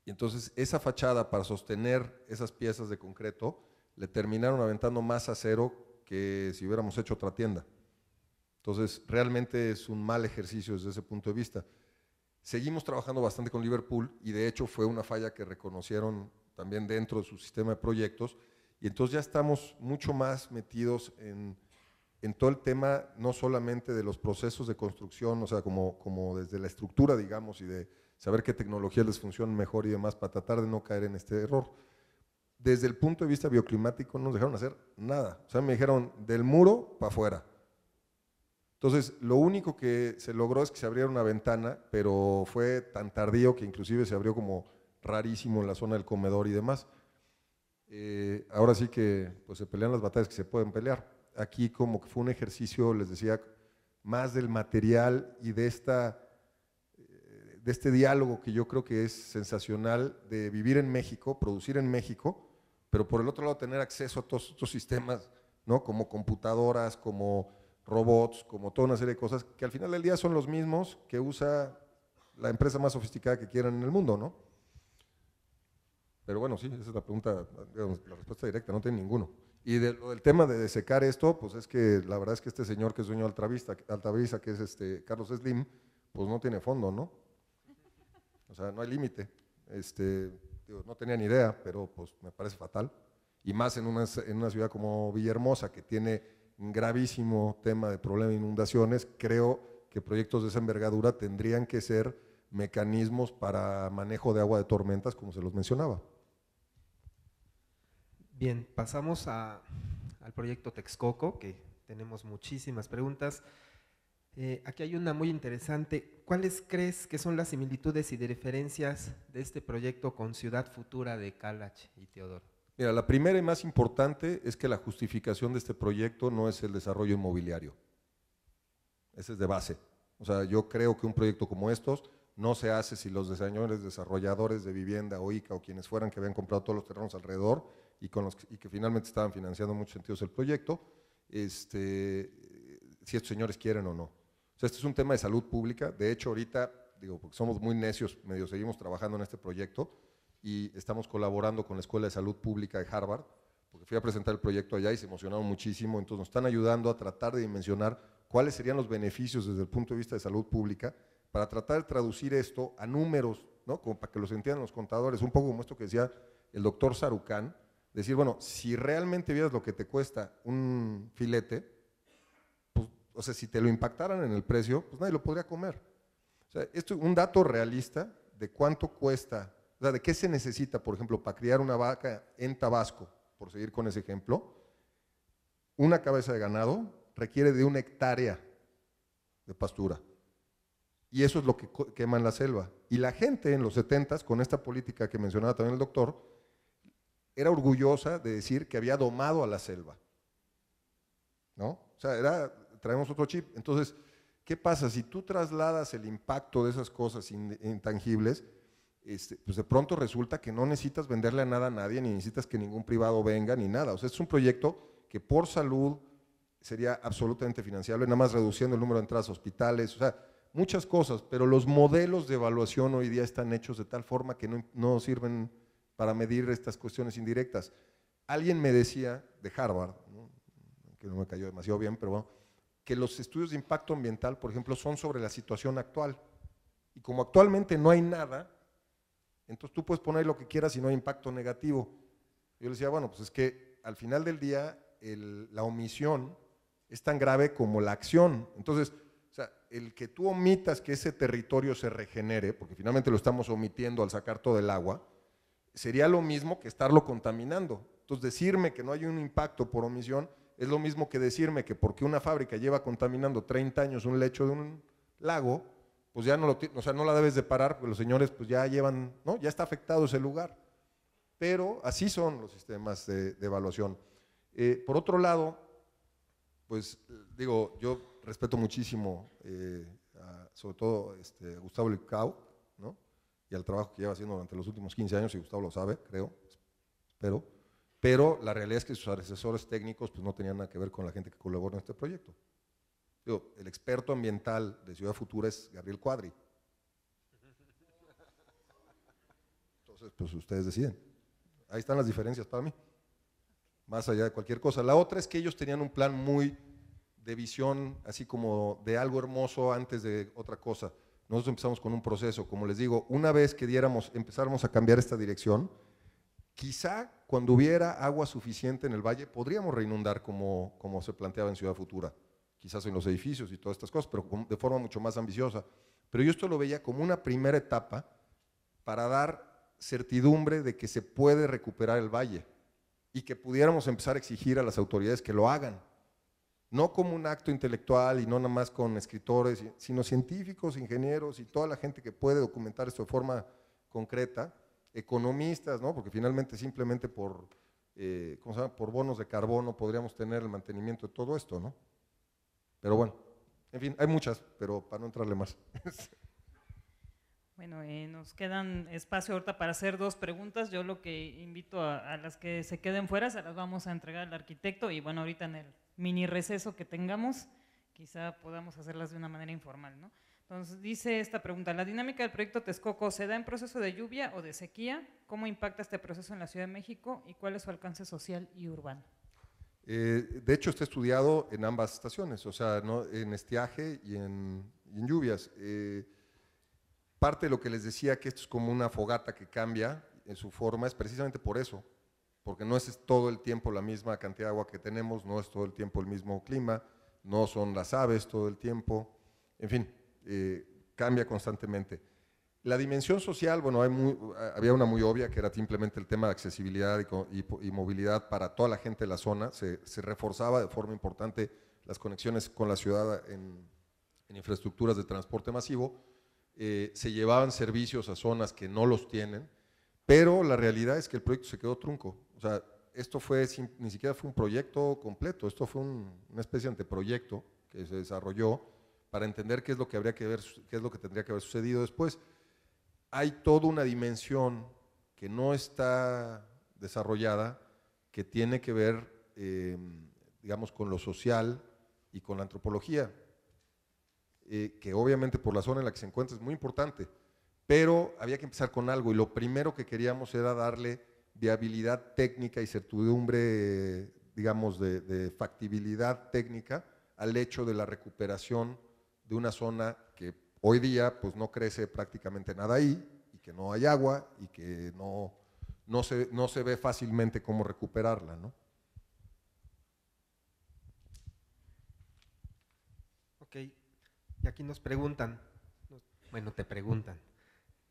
Y entonces esa fachada para sostener esas piezas de concreto le terminaron aventando más acero que si hubiéramos hecho otra tienda. Entonces realmente es un mal ejercicio desde ese punto de vista. Seguimos trabajando bastante con Liverpool y de hecho fue una falla que reconocieron también dentro de su sistema de proyectos y entonces ya estamos mucho más metidos en en todo el tema no solamente de los procesos de construcción, o sea, como, como desde la estructura, digamos, y de saber qué tecnologías les funcionan mejor y demás para tratar de no caer en este error. Desde el punto de vista bioclimático no nos dejaron hacer nada. O sea, me dijeron del muro para afuera. Entonces, lo único que se logró es que se abriera una ventana, pero fue tan tardío que inclusive se abrió como rarísimo en la zona del comedor y demás. Eh, ahora sí que pues, se pelean las batallas que se pueden pelear, aquí como que fue un ejercicio, les decía, más del material y de, esta, de este diálogo que yo creo que es sensacional de vivir en México, producir en México, pero por el otro lado tener acceso a todos estos sistemas, ¿no? como computadoras, como robots, como toda una serie de cosas que al final del día son los mismos que usa la empresa más sofisticada que quieran en el mundo, ¿no? Pero bueno, sí, esa es la pregunta, la respuesta directa, no tiene ninguno. Y de, del tema de desecar esto, pues es que la verdad es que este señor que es dueño de Altavista, que es este Carlos Slim, pues no tiene fondo, ¿no? O sea, no hay límite. Este, no tenía ni idea, pero pues me parece fatal. Y más en una, en una ciudad como Villahermosa, que tiene un gravísimo tema de problema de inundaciones, creo que proyectos de esa envergadura tendrían que ser mecanismos para manejo de agua de tormentas, como se los mencionaba. Bien, pasamos al proyecto Texcoco, que tenemos muchísimas preguntas. Eh, aquí hay una muy interesante. ¿Cuáles crees que son las similitudes y diferencias de este proyecto con Ciudad Futura de Calach y Teodoro? Mira, la primera y más importante es que la justificación de este proyecto no es el desarrollo inmobiliario. Ese es de base. O sea, yo creo que un proyecto como estos no se hace si los diseñadores, desarrolladores de vivienda o ICA o quienes fueran que habían comprado todos los terrenos alrededor y, que finalmente estaban financiando en muchos sentidos el proyecto, este, si estos señores quieren o no. O sea, este es un tema de salud pública. De hecho, ahorita, digo, porque somos muy necios, medio seguimos trabajando en este proyecto y estamos colaborando con la Escuela de Salud Pública de Harvard, porque fui a presentar el proyecto allá y se emocionaron muchísimo. Entonces, nos están ayudando a tratar de dimensionar cuáles serían los beneficios desde el punto de vista de salud pública para tratar de traducir esto a números, ¿no? Como para que lo entiendan los contadores, un poco como esto que decía el doctor Sarucán, decir, bueno, si realmente vieras lo que te cuesta un filete, pues, o sea, si te lo impactaran en el precio, pues nadie lo podría comer. O sea, esto es un dato realista de cuánto cuesta, o sea, de qué se necesita, por ejemplo, para criar una vaca en Tabasco, por seguir con ese ejemplo, una cabeza de ganado requiere de una hectárea de pastura. Y eso es lo que quema en la selva. Y la gente en los 70 con esta política que mencionaba también el doctor, era orgullosa de decir que había domado a la selva. ¿No? O sea, traemos otro chip. Entonces, ¿qué pasa? Si tú trasladas el impacto de esas cosas intangibles, este, pues de pronto resulta que no necesitas venderle a nada a nadie, ni necesitas que ningún privado venga, ni nada. O sea, es un proyecto que por salud sería absolutamente financiable, nada más reduciendo el número de entradas a hospitales, o sea, muchas cosas, pero los modelos de evaluación hoy día están hechos de tal forma que no sirven para medir estas cuestiones indirectas. Alguien me decía de Harvard, que no me cayó demasiado bien, pero bueno, que los estudios de impacto ambiental, por ejemplo, son sobre la situación actual. Y como actualmente no hay nada, entonces tú puedes poner lo que quieras y no hay impacto negativo. Yo le decía, bueno, pues es que al final del día la omisión es tan grave como la acción. Entonces, o sea, el que tú omitas que ese territorio se regenere, porque finalmente lo estamos omitiendo al sacar todo el agua, sería lo mismo que estarlo contaminando. Entonces, decirme que no hay un impacto por omisión es lo mismo que decirme que porque una fábrica lleva contaminando 30 años un lecho de un lago, pues ya no lo, o sea, no la debes de parar, porque los señores pues ya llevan, ¿no? Ya está afectado ese lugar. Pero así son los sistemas de, evaluación. Eh, por otro lado, pues digo, yo respeto muchísimo, eh, sobre todo este, Gustavo Licao, y al trabajo que lleva haciendo durante los últimos 15 años, y Gustavo lo sabe, creo, pero, pero la realidad es que sus asesores técnicos pues, no tenían nada que ver con la gente que colabora en este proyecto. el experto ambiental de Ciudad Futura es Gabriel Cuadri. Entonces, pues ustedes deciden. Ahí están las diferencias para mí, más allá de cualquier cosa. La otra es que ellos tenían un plan muy de visión, así como de algo hermoso antes de otra cosa. Nosotros empezamos con un proceso, como les digo, una vez que diéramos, empezáramos a cambiar esta dirección, quizá cuando hubiera agua suficiente en el valle podríamos reinundar como, como se planteaba en Ciudad Futura, quizás en los edificios y todas estas cosas, pero de forma mucho más ambiciosa. Pero yo esto lo veía como una primera etapa para dar certidumbre de que se puede recuperar el valle y que pudiéramos empezar a exigir a las autoridades que lo hagan no como un acto intelectual y no nada más con escritores, sino científicos, ingenieros y toda la gente que puede documentar esto de forma concreta, economistas, ¿no? porque finalmente simplemente por, eh, por bonos de carbono podríamos tener el mantenimiento de todo esto, ¿no? Pero bueno, en fin, hay muchas, pero para no entrarle más. Bueno, eh, nos quedan espacio ahorita para hacer dos preguntas. Yo lo que invito a, a las que se queden fuera se las vamos a entregar al arquitecto y bueno, ahorita en el mini receso que tengamos, quizá podamos hacerlas de una manera informal, ¿no? Entonces, dice esta pregunta, ¿la dinámica del proyecto Texcoco se da en proceso de lluvia o de sequía? ¿Cómo impacta este proceso en la Ciudad de México y cuál es su alcance social y urbano? Eh, de hecho, está estudiado en ambas estaciones, o sea, ¿no? en estiaje y en, lluvias. Eh, parte de lo que les decía que esto es como una fogata que cambia en su forma es precisamente por eso, porque no es todo el tiempo la misma cantidad de agua que tenemos, no es todo el tiempo el mismo clima, no son las aves todo el tiempo, en fin, eh, cambia constantemente. La dimensión social, bueno, había una muy obvia que era simplemente el tema de accesibilidad y, movilidad para toda la gente de la zona, se, reforzaba de forma importante las conexiones con la ciudad en, infraestructuras de transporte masivo, eh, se llevaban servicios a zonas que no los tienen, pero la realidad es que el proyecto se quedó trunco. O sea, esto fue, ni siquiera fue un proyecto completo, esto fue un, una especie de anteproyecto que se desarrolló para entender qué es lo que habría que ver, qué es lo que tendría que haber sucedido después. Hay toda una dimensión que no está desarrollada, que tiene que ver, eh, digamos, con lo social y con la antropología, eh, que obviamente por la zona en la que se encuentra es muy importante, pero había que empezar con algo y lo primero que queríamos era darle de habilidad técnica y certidumbre, digamos, de, factibilidad técnica al hecho de la recuperación de una zona que hoy día pues no crece prácticamente nada ahí y que no hay agua y que no, no, se, no se ve fácilmente cómo recuperarla, Ok, y aquí nos preguntan, bueno, te preguntan,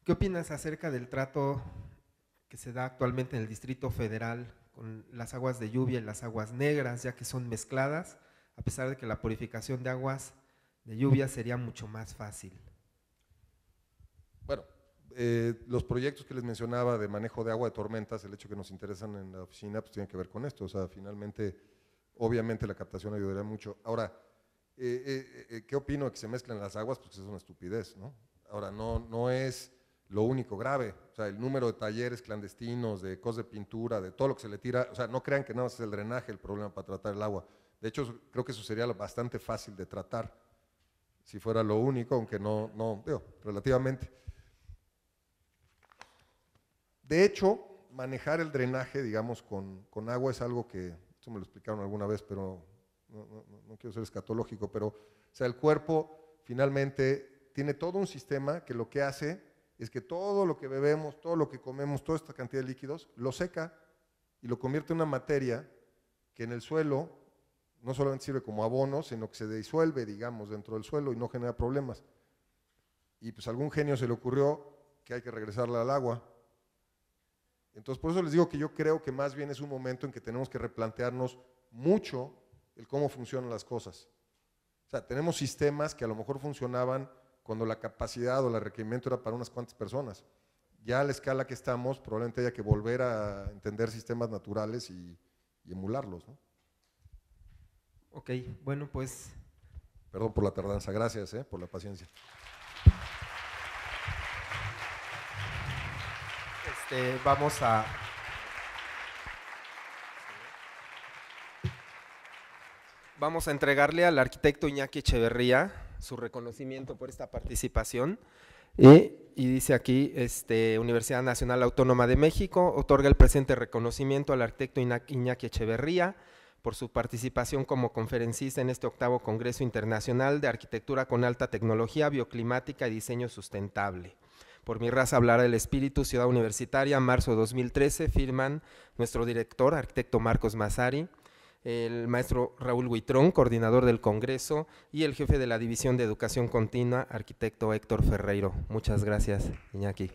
¿qué opinas acerca del trato que se da actualmente en el Distrito Federal con las aguas de lluvia y las aguas negras, ya que son mezcladas, a pesar de que la purificación de aguas de lluvia sería mucho más fácil. Bueno, eh, los proyectos que les mencionaba de manejo de agua de tormentas, el hecho que nos interesan en la oficina, pues tiene que ver con esto. O sea, finalmente, obviamente la captación ayudaría mucho. Ahora, eh, eh, ¿qué opino de que se mezclen las aguas? Pues es una estupidez, ¿no? Ahora, no, no es lo único grave. O sea, el número de talleres clandestinos, de cosas de pintura, de todo lo que se le tira. O sea, no crean que nada más es el drenaje el problema para tratar el agua. De hecho, creo que eso sería bastante fácil de tratar si fuera lo único, aunque no, no, veo, relativamente. De hecho, manejar el drenaje, digamos, con, agua es algo que, eso me lo explicaron alguna vez, pero no, no quiero ser escatológico, pero, o sea, el cuerpo finalmente tiene todo un sistema que lo que hace es que todo lo que bebemos, todo lo que comemos, toda esta cantidad de líquidos, lo seca y lo convierte en una materia que en el suelo no solamente sirve como abono, sino que se disuelve, digamos, dentro del suelo y no genera problemas. Y pues a algún genio se le ocurrió que hay que regresarla al agua. Entonces, por eso les digo que yo creo que más bien es un momento en que tenemos que replantearnos mucho el cómo funcionan las cosas. O sea, tenemos sistemas que a lo mejor funcionaban cuando la capacidad o el requerimiento era para unas cuantas personas. Ya a la escala que estamos, probablemente haya que volver a entender sistemas naturales y, emularlos. Ok, bueno, pues... Perdón por la tardanza, gracias eh, por la paciencia. Este, vamos a... Vamos a entregarle al arquitecto Iñaki Echeverría su reconocimiento por esta participación. Y, dice aquí, este, Universidad Nacional Autónoma de México otorga el presente reconocimiento al arquitecto Iñaki Echeverría por su participación como conferencista en este octavo Congreso Internacional de Arquitectura con Alta Tecnología, Bioclimática y Diseño Sustentable. Por mi raza hablará el espíritu, Ciudad Universitaria, marzo 2013, firman nuestro director, arquitecto Marcos Mazari, el maestro Raúl Huitrón, coordinador del Congreso, y el jefe de la División de Educación Continua, arquitecto Héctor Ferreiro. Muchas gracias, Iñaki.